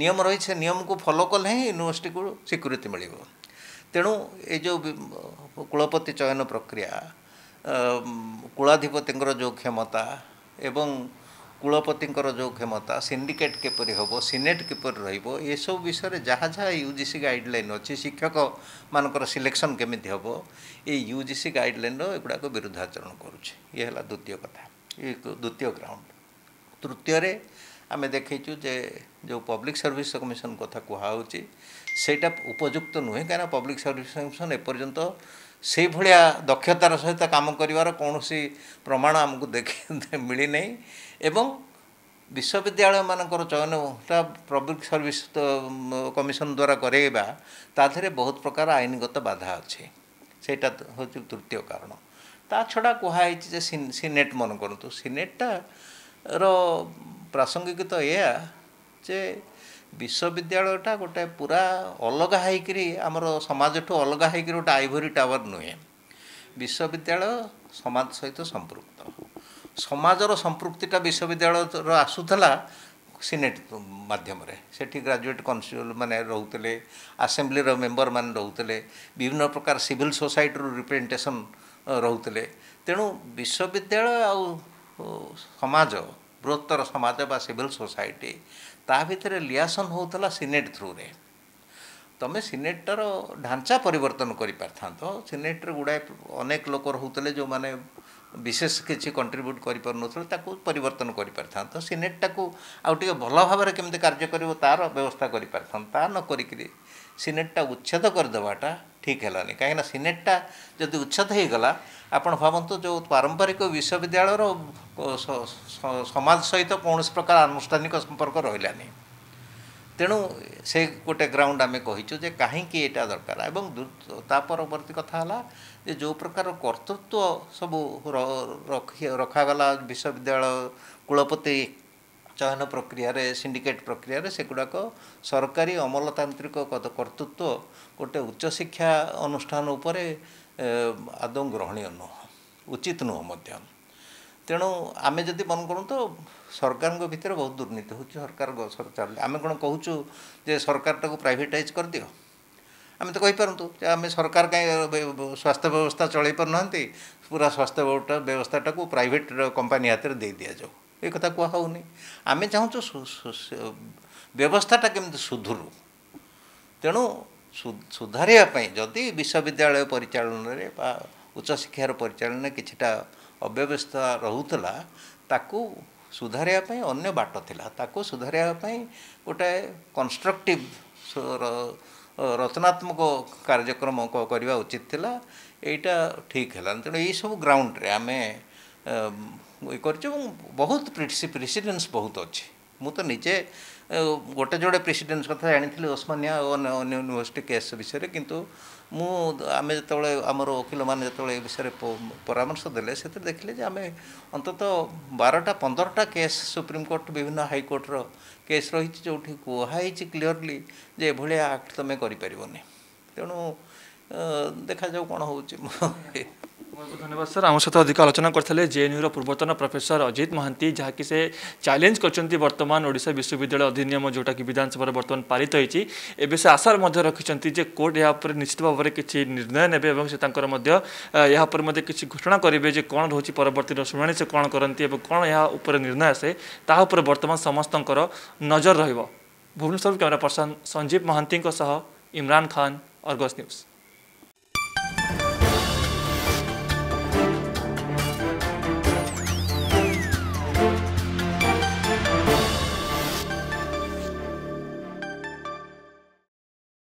ନିୟମ ରହିଛି ସେ ନିୟମକୁ ଫଲୋ କଲେ ହିଁ ୟୁନିଭର୍ସିଟିକୁ ସ୍ୱୀକୃତି ମିଳିବ ତେଣୁ ଏ ଯେଉଁ କୁଳପତି ଚୟନ ପ୍ରକ୍ରିୟା କୁଳାଧିପତିଙ୍କର ଯେଉଁ କ୍ଷମତା ଏବଂ କୁଳପତିଙ୍କର ଯେଉଁ କ୍ଷମତା ସିଣ୍ଡିକେଟ୍ କିପରି ହେବ ସିନେଟ୍ କିପରି ରହିବ ଏସବୁ ବିଷୟରେ ଯାହା ଯାହା ୟୁ ଜି ସି ଗାଇଡ଼ଲାଇନ୍ ଅଛି ଶିକ୍ଷକମାନଙ୍କର ସିଲେକ୍ସନ୍ କେମିତି ହେବ ଏଇ ୟୁ ଜି ସି ଗାଇଡ଼ଲାଇନ୍ର ଏଗୁଡ଼ାକ ବିରୁଦ୍ଧାଚରଣ କରୁଛି ଇଏ ହେଲା ଦ୍ୱିତୀୟ କଥା ଦ୍ୱିତୀୟ ଗ୍ରାଉଣ୍ଡ ତୃତୀୟରେ ଆମେ ଦେଖେଇଛୁ ଯେ ଯେଉଁ ପବ୍ଲିକ୍ ସର୍ଭିସ୍ କମିଶନ୍ କଥା କୁହାହେଉଛି ସେଇଟା ଉପଯୁକ୍ତ ନୁହେଁ କାହିଁକିନା ପବ୍ଲିକ୍ ସର୍ଭିସ୍ କମିଶନ୍ ଏପର୍ଯ୍ୟନ୍ତ ସେଇଭଳିଆ ଦକ୍ଷତାର ସହିତ କାମ କରିବାର କୌଣସି ପ୍ରମାଣ ଆମକୁ ଦେଖି ମିଳିନାହିଁ ଏବଂ ବିଶ୍ୱବିଦ୍ୟାଳୟମାନଙ୍କର ଚୟନଟା ପବ୍ଲିକ୍ ସର୍ଭିସ୍ କମିଶନ ଦ୍ୱାରା କରାଇବା ତା ଦେହରେ ବହୁତ ପ୍ରକାର ଆଇନଗତ ବାଧା ଅଛି ସେଇଟା ହେଉଛି ତୃତୀୟ କାରଣ ତା ଛଡ଼ା କୁହାହେଇଛି ଯେ ସିନେଟ୍ ମନେ କରନ୍ତୁ ସିନେଟ୍ଟାର ପ୍ରାସଙ୍ଗିକତା ଏହା ଯେ ବିଶ୍ୱବିଦ୍ୟାଳୟଟା ଗୋଟେ ପୁରା ଅଲଗା ହେଇକିରି ଆମର ସମାଜଠୁ ଅଲଗା ହେଇକିରି ଗୋଟେ ଆଇଭୋରି ଟାୱାର ନୁହେଁ ବିଶ୍ୱବିଦ୍ୟାଳୟ ସମାଜ ସହିତ ସମ୍ପୃକ୍ତ ସମାଜର ସମ୍ପୃକ୍ତିଟା ବିଶ୍ୱବିଦ୍ୟାଳୟର ଆସୁଥିଲା ସିନେଟ୍ ମାଧ୍ୟମରେ ସେଠି ଗ୍ରାଜୁଏଟ୍ କନ୍ଷ୍ଟିଚୁଏଲ୍ ମାନେ ରହୁଥିଲେ ଆସେମ୍ବ୍ଲିର ମେମ୍ବରମାନେ ରହୁଥିଲେ ବିଭିନ୍ନ ପ୍ରକାର ସିଭିଲ୍ ସୋସାଇଟିରୁ ରିପ୍ରେଜେଣ୍ଟେସନ୍ ରହୁଥିଲେ ତେଣୁ ବିଶ୍ୱବିଦ୍ୟାଳୟ ଆଉ ସମାଜ ବୃହତ୍ତର ସମାଜ ବା ସିଭିଲ୍ ସୋସାଇଟି ତା ଭିତରେ ଲିଆସନ୍ ହେଉଥିଲା ସିନେଟ୍ ଥ୍ରୁରେ ତୁମେ ସିନେଟ୍ର ଢାଞ୍ଚା ପରିବର୍ତ୍ତନ କରିପାରିଥାନ୍ତ ସିନେଟ୍ରେ ଗୁଡ଼ାଏ ଅନେକ ଲୋକ ରହୁଥିଲେ ଯେଉଁମାନେ ବିଶେଷ କିଛି କଣ୍ଟ୍ରିବ୍ୟୁଟ୍ କରିପାରୁନଥିଲେ ତାକୁ ପରିବର୍ତ୍ତନ କରିପାରିଥାନ୍ତ ସିନେଟ୍ଟାକୁ ଆଉ ଟିକିଏ ଭଲ ଭାବରେ କେମିତି କାର୍ଯ୍ୟ କରିବ ତା'ର ବ୍ୟବସ୍ଥା କରିପାରିଥାନ୍ତ ତା ନ କରିକିରି ସିନେଟ୍ଟା ଉଚ୍ଛେଦ କରିଦେବାଟା ଠିକ୍ ହେଲାନି କାହିଁକିନା ସିନେଟ୍ଟା ଯଦି ଉଚ୍ଛେଦ ହୋଇଗଲା ଆପଣ ଭାବନ୍ତୁ ଯେଉଁ ପାରମ୍ପରିକ ବିଶ୍ୱବିଦ୍ୟାଳୟର ସମାଜ ସହିତ କୌଣସି ପ୍ରକାର ଆନୁଷ୍ଠାନିକ ସମ୍ପର୍କ ରହିଲାନି ତେଣୁ ସେ ଗୋଟେ ଗ୍ରାଉଣ୍ଡ ଆମେ କହିଛୁ ଯେ କାହିଁକି ଏଇଟା ଦରକାର ଏବଂ ତା ପରବର୍ତ୍ତୀ କଥା ହେଲା ଯେ ଯେଉଁ ପ୍ରକାର କର୍ତ୍ତୃତ୍ୱ ସବୁ ରଖାଗଲା ବିଶ୍ୱବିଦ୍ୟାଳୟ କୁଳପତି चयन प्रक्रिय सिंडिकेट प्रक्रिय सेगुड़ाक सरकारी अमलतांत्रिक कर्तृत्व गोटे उच्चशिक्षा अनुष्ठान आद ग्रहणीय नुह उचित नुह तेणु आम जब मन कर तो सरकार भितर बहुत दुर्नीति हो सरकार आम कौन कहूँ जो सरकार प्राइटाइज कर दि आम तो कही पारत सरकार कहीं स्वास्थ्य व्यवस्था चल पार ना पूरा स्वास्थ्य व्यवस्था टाक प्राइट कंपानी हाथ में दे दि जाऊ ଏ କଥା କୁହାହେଉନି ଆମେ ଚାହୁଁଛୁ ବ୍ୟବସ୍ଥାଟା କେମିତି ସୁଧୁରୁ ତେଣୁ ସୁଧାରିବା ପାଇଁ ଯଦି ବିଶ୍ୱବିଦ୍ୟାଳୟ ପରିଚାଳନାରେ ବା ଉଚ୍ଚଶିକ୍ଷାର ପରିଚାଳନାରେ କିଛିଟା ଅବ୍ୟବସ୍ଥା ରହୁଥିଲା ତାକୁ ସୁଧାରିବା ପାଇଁ ଅନ୍ୟ ବାଟ ଥିଲା ତାକୁ ସୁଧାରିବା ପାଇଁ ଗୋଟାଏ କନଷ୍ଟ୍ରକ୍ଟିଭ ରଚନାତ୍ମକ କାର୍ଯ୍ୟକ୍ରମ କରିବା ଉଚିତ ଥିଲା ଏଇଟା ଠିକ୍ ହେଲାନି ତେଣୁ ଏଇସବୁ ଗ୍ରାଉଣ୍ଡରେ ଆମେ ଇଏ କରିଛି ଏବଂ ବହୁତ ପ୍ରେସିଡେନ୍ସ ବହୁତ ଅଛି ମୁଁ ତ ନିଜେ ଗୋଟେ ଯୋଡ଼େ ପ୍ରେସିଡେନ୍ସ କଥା ଜାଣିଥିଲି ଓସମାନିଆ ଓ ଅନ୍ୟ ୟୁନିଭର୍ସିଟି କେସ୍ ବିଷୟରେ କିନ୍ତୁ ମୁଁ ଆମେ ଯେତେବେଳେ ଆମର ଓକିଲମାନେ ଯେତେବେଳେ ଏ ବିଷୟରେ ପରାମର୍ଶ ଦେଲେ ସେଥିରେ ଦେଖିଲେ ଯେ ଆମେ ଅନ୍ତତଃ ବାରଟା ପନ୍ଦରଟା କେସ୍ ସୁପ୍ରିମକୋର୍ଟ ବିଭିନ୍ନ ହାଇକୋର୍ଟର କେସ୍ ରହିଛି ଯେଉଁଠି କୁହାହେଇଛି କ୍ଲିଅରଲି ଯେ ଏଭଳିଆ ଆକ୍ଟ ତୁମେ କରିପାରିବନି ତେଣୁ ଦେଖାଯାଉ କ'ଣ ହେଉଛି ବହୁତ ଧନ୍ୟବାଦ ସାର୍ ଆମ ସହିତ ଅଧିକ ଆଲୋଚନା କରିଥିଲେ ଜେଏନ୍ୟୁର ପୂର୍ବତନ ପ୍ରଫେସର ଅଜିତ ମହାନ୍ତି ଯାହାକି ସେ ଚ୍ୟାଲେଞ୍ଜ କରିଛନ୍ତି ବର୍ତ୍ତମାନ ଓଡ଼ିଶା ବିଶ୍ୱବିଦ୍ୟାଳୟ ଅଧିନିୟମ ଯେଉଁଟାକି ବିଧାନସଭାରେ ବର୍ତ୍ତମାନ ପାରିତ ହୋଇଛି ଏବେ ସେ ଆଶାର ମଧ୍ୟ ରଖିଛନ୍ତି ଯେ କୋର୍ଟ ଏହା ଉପରେ ନିଶ୍ଚିତ ଭାବରେ କିଛି ନିର୍ଣ୍ଣୟ ନେବେ ଏବଂ ସେ ତାଙ୍କର ମଧ୍ୟ ଏହା ଉପରେ ମଧ୍ୟ କିଛି ଘୋଷଣା କରିବେ ଯେ କ'ଣ ରହୁଛି ପରବର୍ତ୍ତୀ ଶୁଣାଣି ସେ କ'ଣ କରନ୍ତି ଏବଂ କ'ଣ ଏହା ଉପରେ ନିର୍ଣ୍ଣୟ ଆସେ ତାହା ଉପରେ ବର୍ତ୍ତମାନ ସମସ୍ତଙ୍କର ନଜର ରହିବ ଭୁବନେଶ୍ୱର କ୍ୟାମେରା ପର୍ସନ୍ ସଞ୍ଜୀବ ମହାନ୍ତିଙ୍କ ସହ ଇମ୍ରାନ ଖାନ୍ ଅର୍ଗସ୍ ନ୍ୟୁଜ୍